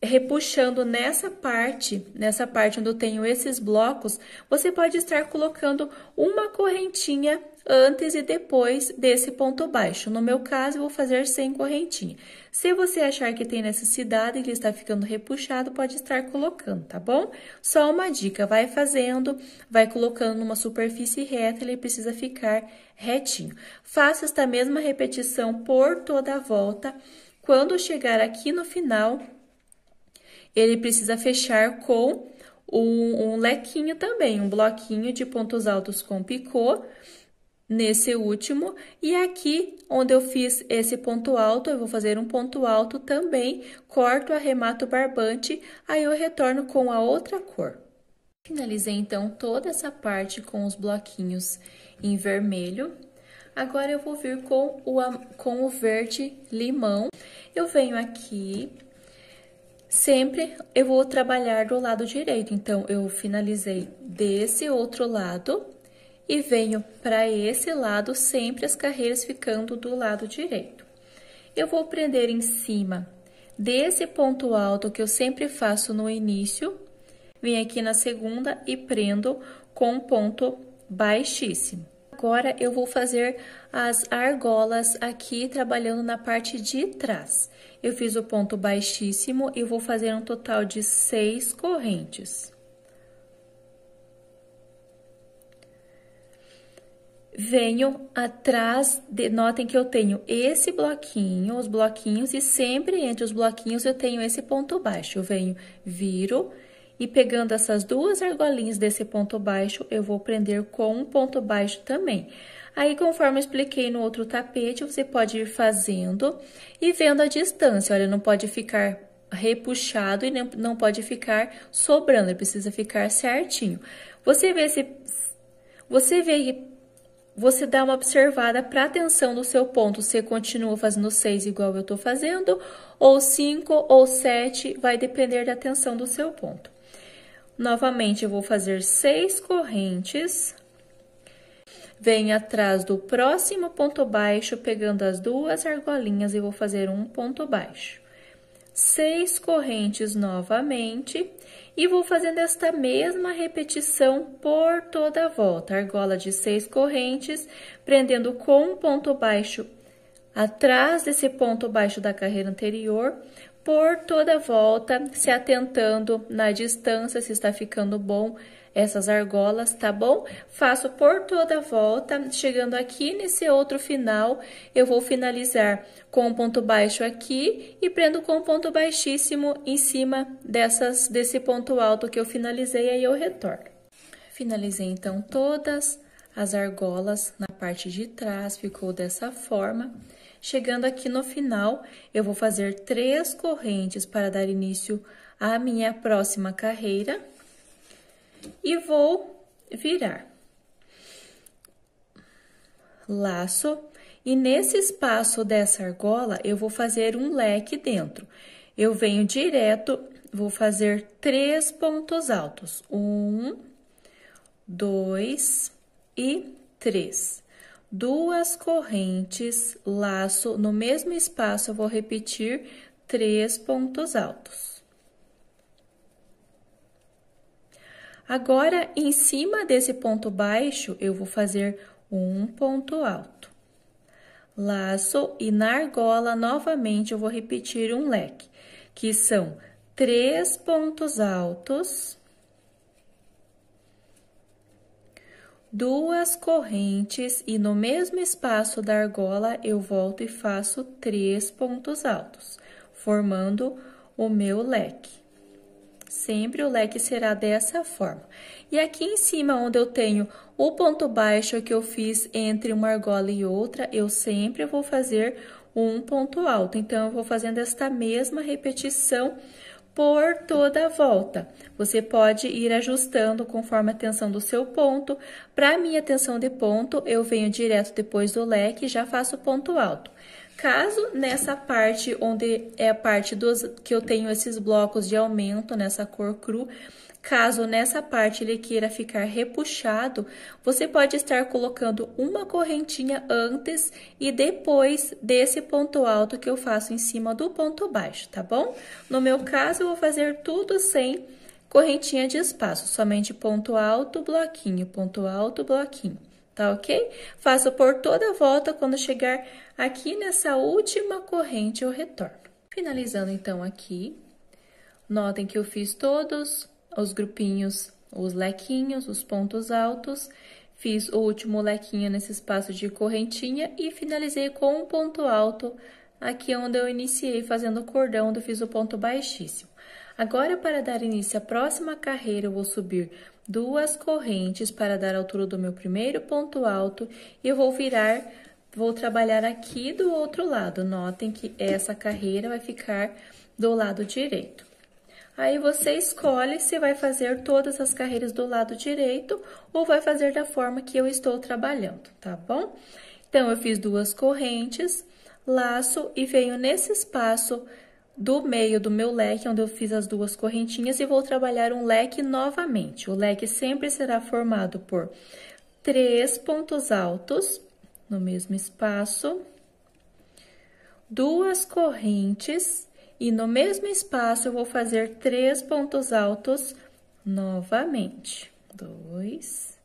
repuxando nessa parte, nessa parte onde eu tenho esses blocos, você pode estar colocando uma correntinha antes e depois desse ponto baixo. No meu caso, eu vou fazer sem correntinha. Se você achar que tem necessidade, ele está ficando repuxado, pode estar colocando, tá bom? Só uma dica, vai fazendo, vai colocando numa superfície reta, ele precisa ficar retinho. Faça esta mesma repetição por toda a volta. Quando chegar aqui no final, ele precisa fechar com um, um lequinho também, um bloquinho de pontos altos com picô nesse último. E aqui, onde eu fiz esse ponto alto, eu vou fazer um ponto alto também, corto, arremato o barbante, aí eu retorno com a outra cor. Finalizei, então, toda essa parte com os bloquinhos em vermelho. Agora, eu vou vir com o, com o verde limão. Eu venho aqui, Sempre eu vou trabalhar do lado direito, então eu finalizei desse outro lado e venho para esse lado, sempre as carreiras ficando do lado direito. Eu vou prender em cima desse ponto alto que eu sempre faço no início, vim aqui na segunda e prendo com um ponto baixíssimo agora eu vou fazer as argolas aqui, trabalhando na parte de trás. Eu fiz o ponto baixíssimo e vou fazer um total de seis correntes. Venho atrás, de, notem que eu tenho esse bloquinho, os bloquinhos, e sempre entre os bloquinhos eu tenho esse ponto baixo. Eu venho, viro e pegando essas duas argolinhas desse ponto baixo, eu vou prender com um ponto baixo também. Aí, conforme expliquei no outro tapete, você pode ir fazendo e vendo a distância. Olha, não pode ficar repuxado e não pode ficar sobrando, Ele precisa ficar certinho. Você vê se... Você vê você dá uma observada para a tensão do seu ponto, se continua fazendo seis igual eu estou fazendo, ou cinco ou sete, vai depender da tensão do seu ponto. Novamente, eu vou fazer seis correntes. Venho atrás do próximo ponto baixo, pegando as duas argolinhas e vou fazer um ponto baixo. Seis correntes novamente e vou fazendo esta mesma repetição por toda a volta. Argola de seis correntes, prendendo com um ponto baixo atrás desse ponto baixo da carreira anterior por toda volta, se atentando na distância, se está ficando bom essas argolas, tá bom? Faço por toda volta, chegando aqui nesse outro final, eu vou finalizar com um ponto baixo aqui e prendo com um ponto baixíssimo em cima dessas desse ponto alto que eu finalizei, aí eu retorno. Finalizei então todas as argolas na parte de trás, ficou dessa forma. Chegando aqui no final, eu vou fazer três correntes para dar início à minha próxima carreira e vou virar. Laço, e nesse espaço dessa argola, eu vou fazer um leque dentro. Eu venho direto, vou fazer três pontos altos. Um, dois e três duas correntes, laço, no mesmo espaço eu vou repetir três pontos altos. Agora, em cima desse ponto baixo, eu vou fazer um ponto alto. Laço e na argola, novamente, eu vou repetir um leque, que são três pontos altos duas correntes e no mesmo espaço da argola eu volto e faço três pontos altos, formando o meu leque. Sempre o leque será dessa forma. E aqui em cima, onde eu tenho o ponto baixo que eu fiz entre uma argola e outra, eu sempre vou fazer um ponto alto. Então, eu vou fazendo esta mesma repetição por toda a volta. Você pode ir ajustando conforme a tensão do seu ponto. Para minha tensão de ponto, eu venho direto depois do leque e já faço ponto alto. Caso nessa parte onde é a parte dos que eu tenho esses blocos de aumento nessa cor cru, Caso nessa parte ele queira ficar repuxado, você pode estar colocando uma correntinha antes e depois desse ponto alto que eu faço em cima do ponto baixo, tá bom? No meu caso, eu vou fazer tudo sem correntinha de espaço, somente ponto alto, bloquinho, ponto alto, bloquinho, tá ok? Faço por toda a volta, quando chegar aqui nessa última corrente, eu retorno. Finalizando então aqui, notem que eu fiz todos os grupinhos, os lequinhos, os pontos altos, fiz o último lequinho nesse espaço de correntinha e finalizei com um ponto alto aqui é onde eu iniciei fazendo o cordão, onde eu fiz o ponto baixíssimo. Agora, para dar início à próxima carreira, eu vou subir duas correntes para dar a altura do meu primeiro ponto alto e eu vou virar, vou trabalhar aqui do outro lado. Notem que essa carreira vai ficar do lado direito. Aí você escolhe se vai fazer todas as carreiras do lado direito ou vai fazer da forma que eu estou trabalhando, tá bom? Então, eu fiz duas correntes, laço e venho nesse espaço do meio do meu leque, onde eu fiz as duas correntinhas, e vou trabalhar um leque novamente. O leque sempre será formado por três pontos altos no mesmo espaço, duas correntes e no mesmo espaço eu vou fazer três pontos altos novamente. Dois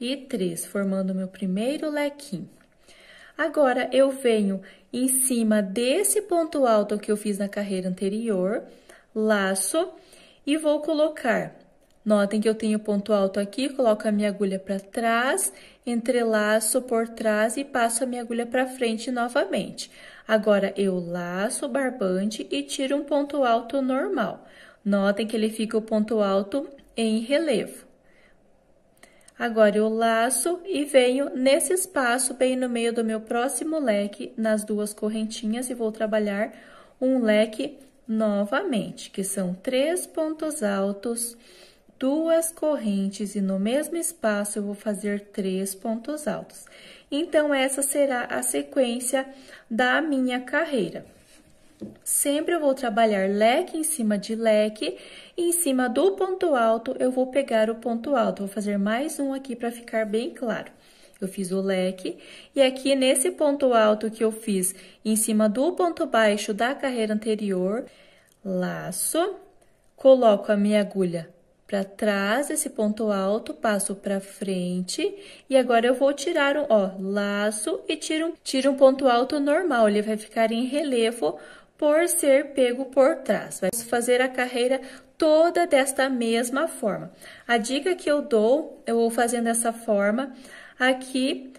e três, formando meu primeiro lequinho. Agora, eu venho em cima desse ponto alto que eu fiz na carreira anterior, laço, e vou colocar. Notem que eu tenho ponto alto aqui, coloco a minha agulha para trás, entrelaço por trás e passo a minha agulha para frente novamente. Agora, eu laço o barbante e tiro um ponto alto normal. Notem que ele fica o ponto alto em relevo. Agora, eu laço e venho nesse espaço bem no meio do meu próximo leque, nas duas correntinhas, e vou trabalhar um leque novamente, que são três pontos altos, duas correntes, e no mesmo espaço eu vou fazer três pontos altos. Então, essa será a sequência da minha carreira. Sempre eu vou trabalhar leque em cima de leque, e em cima do ponto alto eu vou pegar o ponto alto. Vou fazer mais um aqui para ficar bem claro. Eu fiz o leque, e aqui nesse ponto alto que eu fiz em cima do ponto baixo da carreira anterior, laço, coloco a minha agulha para trás desse ponto alto, passo para frente e agora eu vou tirar um, ó, laço e tiro, tiro um ponto alto normal, ele vai ficar em relevo por ser pego por trás. Vai fazer a carreira toda desta mesma forma. A dica que eu dou, eu vou fazendo essa forma aqui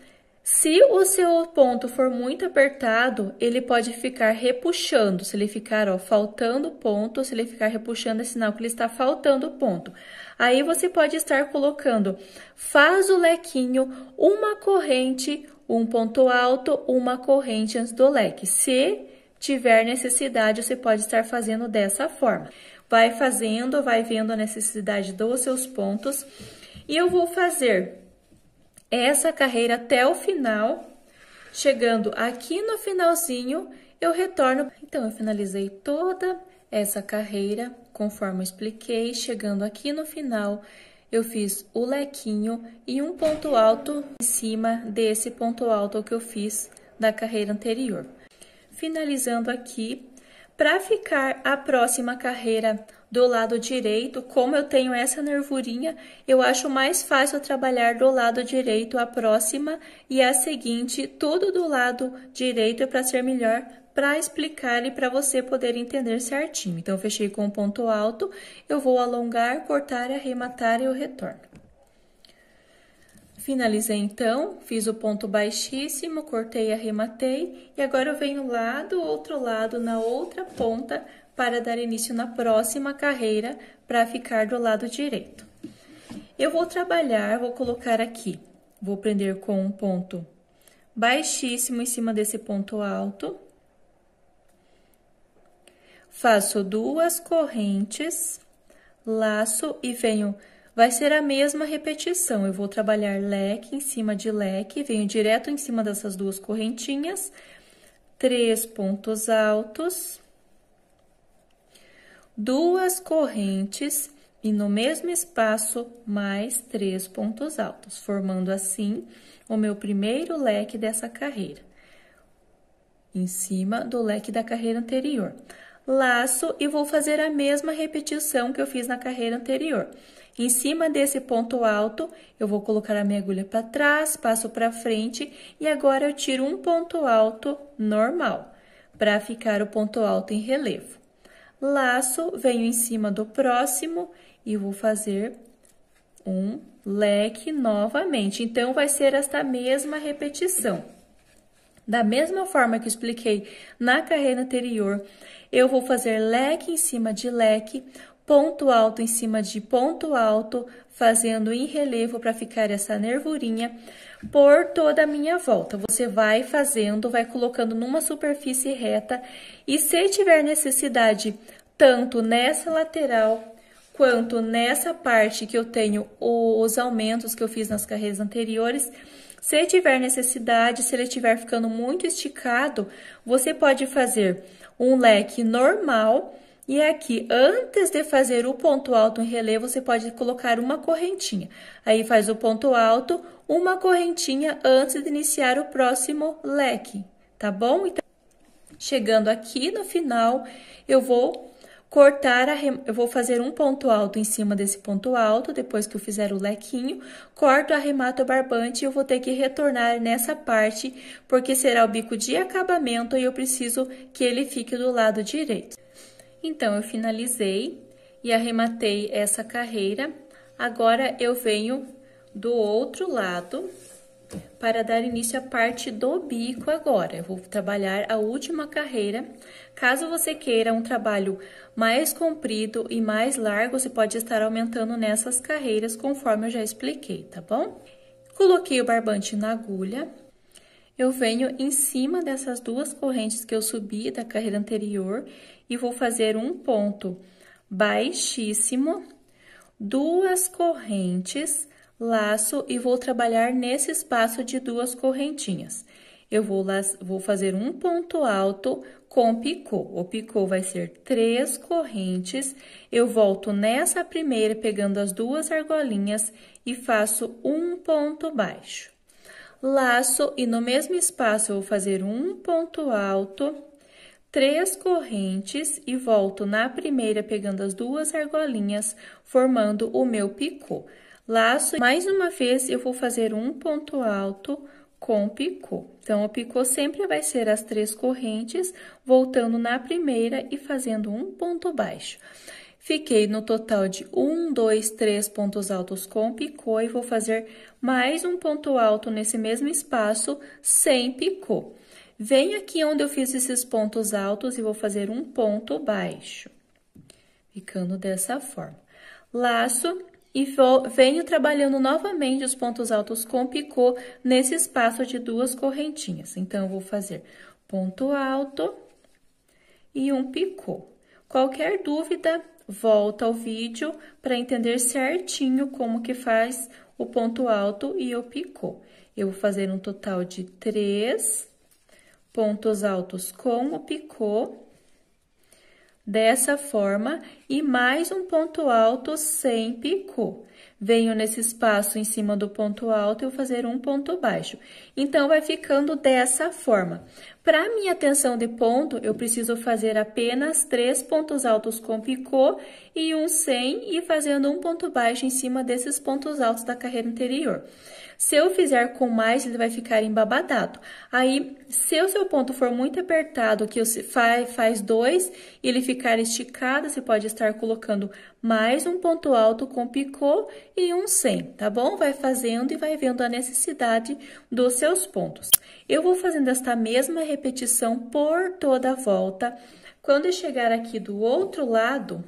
se o seu ponto for muito apertado, ele pode ficar repuxando. Se ele ficar ó, faltando ponto, se ele ficar repuxando, é sinal que ele está faltando ponto. Aí você pode estar colocando, faz o lequinho, uma corrente, um ponto alto, uma corrente antes do leque. Se tiver necessidade, você pode estar fazendo dessa forma. Vai fazendo, vai vendo a necessidade dos seus pontos. E eu vou fazer essa carreira até o final. Chegando aqui no finalzinho, eu retorno. Então, eu finalizei toda essa carreira, conforme eu expliquei. Chegando aqui no final, eu fiz o lequinho e um ponto alto em cima desse ponto alto que eu fiz da carreira anterior. Finalizando aqui, para ficar a próxima carreira do lado direito, como eu tenho essa nervurinha, eu acho mais fácil trabalhar do lado direito a próxima e a seguinte, tudo do lado direito é para ser melhor para explicar e para você poder entender certinho. Então, eu fechei com um ponto alto, eu vou alongar, cortar, arrematar e eu retorno. Finalizei então, fiz o ponto baixíssimo, cortei, arrematei e agora eu venho lá do outro lado, na outra ponta, para dar início na próxima carreira para ficar do lado direito. Eu vou trabalhar, vou colocar aqui, vou prender com um ponto baixíssimo em cima desse ponto alto. Faço duas correntes, laço e venho... Vai ser a mesma repetição, eu vou trabalhar leque em cima de leque, venho direto em cima dessas duas correntinhas, três pontos altos duas correntes e no mesmo espaço mais três pontos altos, formando assim o meu primeiro leque dessa carreira, em cima do leque da carreira anterior. Laço e vou fazer a mesma repetição que eu fiz na carreira anterior. Em cima desse ponto alto, eu vou colocar a minha agulha para trás, passo para frente e agora eu tiro um ponto alto normal, para ficar o ponto alto em relevo laço, venho em cima do próximo e vou fazer um leque novamente. Então, vai ser esta mesma repetição. Da mesma forma que expliquei na carreira anterior, eu vou fazer leque em cima de leque, ponto alto em cima de ponto alto, fazendo em relevo para ficar essa nervurinha por toda a minha volta. Você vai fazendo, vai colocando numa superfície reta e se tiver necessidade, tanto nessa lateral quanto nessa parte que eu tenho os aumentos que eu fiz nas carreiras anteriores, se tiver necessidade, se ele estiver ficando muito esticado, você pode fazer um leque normal, e aqui, é antes de fazer o ponto alto em relevo, você pode colocar uma correntinha. Aí faz o ponto alto, uma correntinha antes de iniciar o próximo leque, tá bom? Então, chegando aqui no final, eu vou cortar a eu vou fazer um ponto alto em cima desse ponto alto, depois que eu fizer o lequinho, corto, arremato o barbante e eu vou ter que retornar nessa parte, porque será o bico de acabamento e eu preciso que ele fique do lado direito. Então, eu finalizei e arrematei essa carreira. Agora, eu venho do outro lado para dar início à parte do bico agora. Eu vou trabalhar a última carreira. Caso você queira um trabalho mais comprido e mais largo, você pode estar aumentando nessas carreiras conforme eu já expliquei, tá bom? Coloquei o barbante na agulha. Eu venho em cima dessas duas correntes que eu subi da carreira anterior e vou fazer um ponto baixíssimo, duas correntes, laço e vou trabalhar nesse espaço de duas correntinhas. Eu vou, vou fazer um ponto alto com picô. O picô vai ser três correntes. Eu volto nessa primeira pegando as duas argolinhas e faço um ponto baixo. Laço e no mesmo espaço eu vou fazer um ponto alto três correntes e volto na primeira pegando as duas argolinhas, formando o meu picô. Laço, mais uma vez, eu vou fazer um ponto alto com picô. Então, o picô sempre vai ser as três correntes, voltando na primeira e fazendo um ponto baixo. Fiquei no total de um, dois, três pontos altos com picô e vou fazer mais um ponto alto nesse mesmo espaço sem picô. Venho aqui onde eu fiz esses pontos altos e vou fazer um ponto baixo. Ficando dessa forma. Laço e vou, venho trabalhando novamente os pontos altos com picô nesse espaço de duas correntinhas. Então, eu vou fazer ponto alto e um picô. Qualquer dúvida, volta ao vídeo para entender certinho como que faz o ponto alto e o picô. Eu vou fazer um total de três pontos altos com o picô, dessa forma, e mais um ponto alto sem picô. Venho nesse espaço em cima do ponto alto e vou fazer um ponto baixo. Então, vai ficando dessa forma. Para minha tensão de ponto, eu preciso fazer apenas três pontos altos com picô e um sem e fazendo um ponto baixo em cima desses pontos altos da carreira anterior. Se eu fizer com mais, ele vai ficar embabadado. Aí, se o seu ponto for muito apertado, que faz dois, e ele ficar esticado, você pode estar colocando mais um ponto alto com picô e um sem, tá bom? Vai fazendo e vai vendo a necessidade dos seus pontos. Eu vou fazendo esta mesma repetição por toda a volta. Quando eu chegar aqui do outro lado,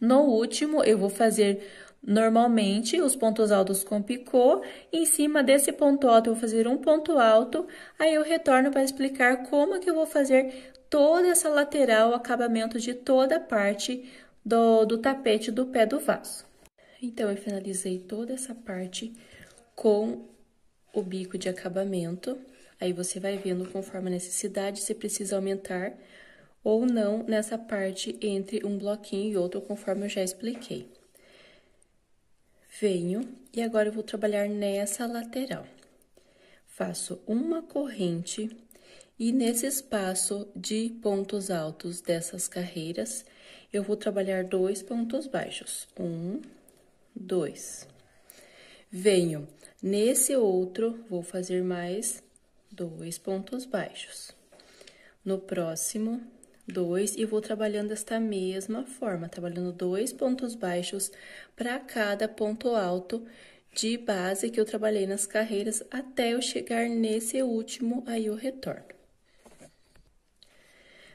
no último, eu vou fazer normalmente os pontos altos com picô. Em cima desse ponto alto, eu vou fazer um ponto alto. Aí, eu retorno para explicar como que eu vou fazer toda essa lateral, o acabamento de toda a parte do, do tapete do pé do vaso. Então, eu finalizei toda essa parte com o bico de acabamento. Aí você vai vendo conforme a necessidade se precisa aumentar ou não nessa parte entre um bloquinho e outro, conforme eu já expliquei. Venho e agora eu vou trabalhar nessa lateral. Faço uma corrente e nesse espaço de pontos altos dessas carreiras, eu vou trabalhar dois pontos baixos. Um, dois. Venho nesse outro, vou fazer mais dois pontos baixos. No próximo, dois, e vou trabalhando desta mesma forma, trabalhando dois pontos baixos para cada ponto alto de base que eu trabalhei nas carreiras até eu chegar nesse último, aí eu retorno.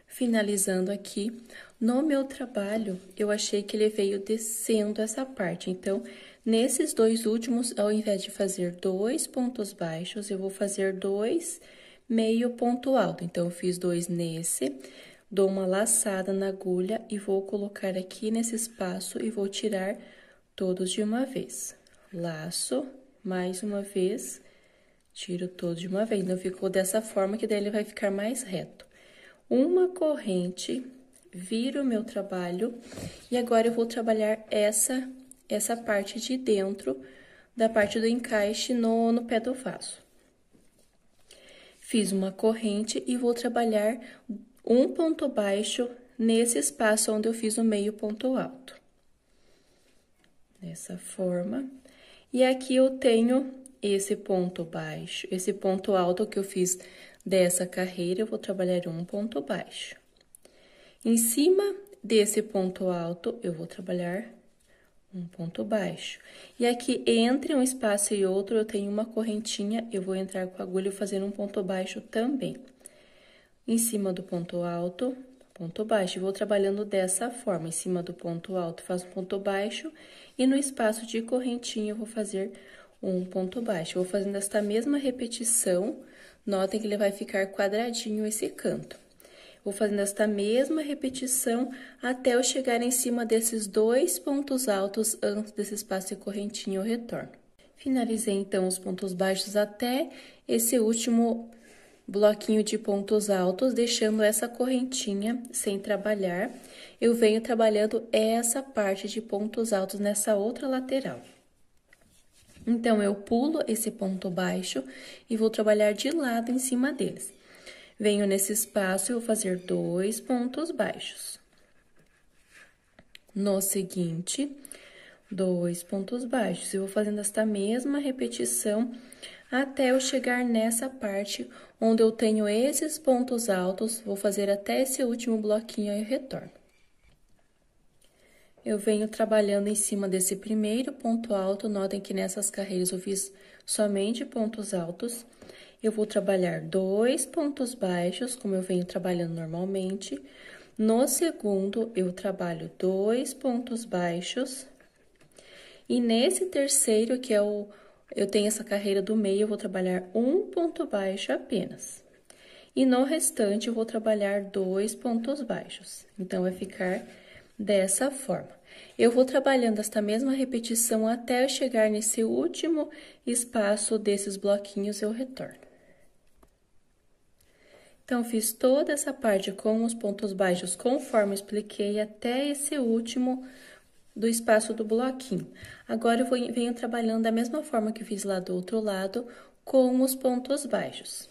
Finalizando aqui, no meu trabalho, eu achei que ele veio descendo essa parte, então, Nesses dois últimos, ao invés de fazer dois pontos baixos, eu vou fazer dois meio ponto alto. Então, eu fiz dois nesse, dou uma laçada na agulha e vou colocar aqui nesse espaço e vou tirar todos de uma vez. Laço, mais uma vez, tiro todos de uma vez. Então, ficou dessa forma que daí ele vai ficar mais reto. Uma corrente, viro o meu trabalho e agora eu vou trabalhar essa essa parte de dentro da parte do encaixe no, no pé do vaso. Fiz uma corrente e vou trabalhar um ponto baixo nesse espaço onde eu fiz o meio ponto alto. Dessa forma. E aqui eu tenho esse ponto baixo, esse ponto alto que eu fiz dessa carreira, eu vou trabalhar um ponto baixo. Em cima desse ponto alto, eu vou trabalhar um ponto baixo. E aqui entre um espaço e outro eu tenho uma correntinha, eu vou entrar com a agulha fazendo um ponto baixo também. Em cima do ponto alto, ponto baixo. Eu vou trabalhando dessa forma, em cima do ponto alto faço um ponto baixo e no espaço de correntinha eu vou fazer um ponto baixo. Eu vou fazendo esta mesma repetição, notem que ele vai ficar quadradinho esse canto. Vou fazendo esta mesma repetição até eu chegar em cima desses dois pontos altos antes desse espaço de correntinha eu retorno. Finalizei então os pontos baixos até esse último bloquinho de pontos altos, deixando essa correntinha sem trabalhar. Eu venho trabalhando essa parte de pontos altos nessa outra lateral. Então, eu pulo esse ponto baixo e vou trabalhar de lado em cima deles. Venho nesse espaço e vou fazer dois pontos baixos. No seguinte, dois pontos baixos. Eu vou fazendo esta mesma repetição até eu chegar nessa parte onde eu tenho esses pontos altos, vou fazer até esse último bloquinho e retorno. Eu venho trabalhando em cima desse primeiro ponto alto, notem que nessas carreiras eu fiz somente pontos altos eu vou trabalhar dois pontos baixos, como eu venho trabalhando normalmente. No segundo, eu trabalho dois pontos baixos. E nesse terceiro, que é o eu tenho essa carreira do meio, eu vou trabalhar um ponto baixo apenas. E no restante, eu vou trabalhar dois pontos baixos. Então, vai ficar dessa forma. Eu vou trabalhando esta mesma repetição até chegar nesse último espaço desses bloquinhos, eu retorno. Então, fiz toda essa parte com os pontos baixos, conforme expliquei, até esse último do espaço do bloquinho. Agora, eu venho trabalhando da mesma forma que fiz lá do outro lado, com os pontos baixos.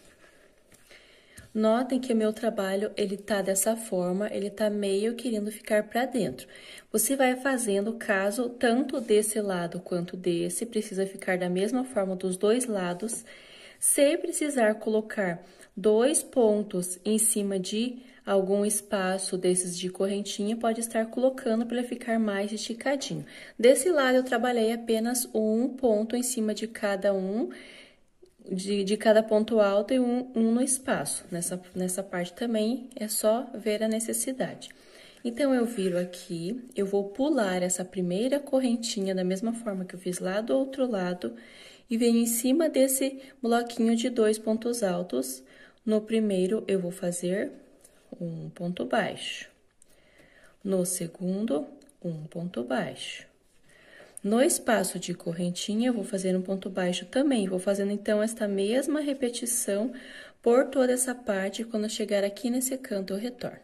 Notem que o meu trabalho, ele tá dessa forma, ele tá meio querendo ficar para dentro. Você vai fazendo caso tanto desse lado quanto desse, precisa ficar da mesma forma dos dois lados. sem precisar colocar dois pontos em cima de algum espaço desses de correntinha, pode estar colocando para ele ficar mais esticadinho. Desse lado, eu trabalhei apenas um ponto em cima de cada um, de, de cada ponto alto e um, um no espaço. Nessa, nessa parte também é só ver a necessidade. Então, eu viro aqui, eu vou pular essa primeira correntinha da mesma forma que eu fiz lá do outro lado e venho em cima desse bloquinho de dois pontos altos no primeiro, eu vou fazer um ponto baixo. No segundo, um ponto baixo. No espaço de correntinha, eu vou fazer um ponto baixo também. Vou fazendo, então, esta mesma repetição por toda essa parte. Quando eu chegar aqui nesse canto, eu retorno.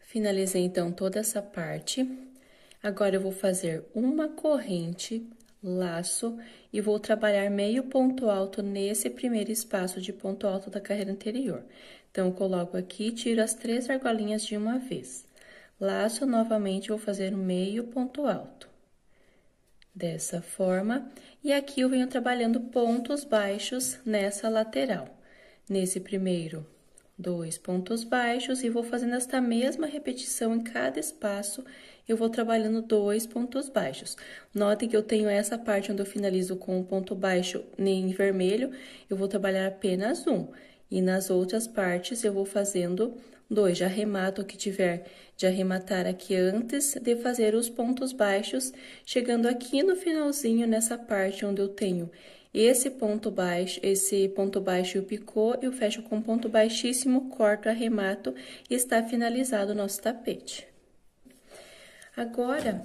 Finalizei, então, toda essa parte. Agora, eu vou fazer uma corrente laço e vou trabalhar meio ponto alto nesse primeiro espaço de ponto alto da carreira anterior. Então, coloco aqui, tiro as três argolinhas de uma vez. Laço novamente, vou fazer meio ponto alto. Dessa forma, e aqui eu venho trabalhando pontos baixos nessa lateral. Nesse primeiro dois pontos baixos e vou fazendo esta mesma repetição em cada espaço, eu vou trabalhando dois pontos baixos. Notem que eu tenho essa parte onde eu finalizo com um ponto baixo em vermelho, eu vou trabalhar apenas um. E nas outras partes eu vou fazendo dois, já arremato o que tiver de arrematar aqui antes de fazer os pontos baixos, chegando aqui no finalzinho nessa parte onde eu tenho esse ponto baixo, esse ponto baixo e o picô, eu fecho com ponto baixíssimo, corto, arremato e está finalizado o nosso tapete. Agora,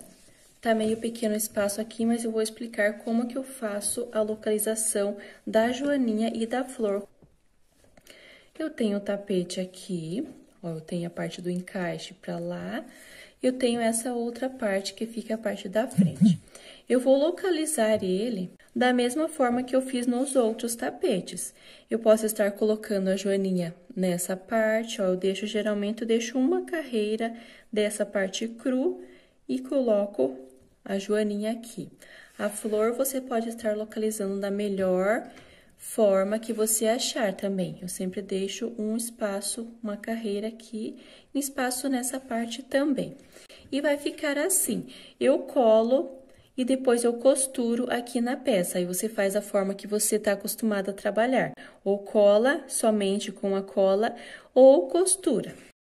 Tá meio pequeno espaço aqui, mas eu vou explicar como que eu faço a localização da joaninha e da flor. Eu tenho o tapete aqui, ó, eu tenho a parte do encaixe para lá, eu tenho essa outra parte que fica a parte da frente. Eu vou localizar ele da mesma forma que eu fiz nos outros tapetes. Eu posso estar colocando a joaninha nessa parte, ó, eu deixo, geralmente, eu deixo uma carreira dessa parte cru e coloco a joaninha aqui. A flor você pode estar localizando da melhor forma que você achar também. Eu sempre deixo um espaço, uma carreira aqui, espaço nessa parte também. E vai ficar assim. Eu colo e depois eu costuro aqui na peça. Aí você faz a forma que você está acostumado a trabalhar, ou cola somente com a cola ou costura.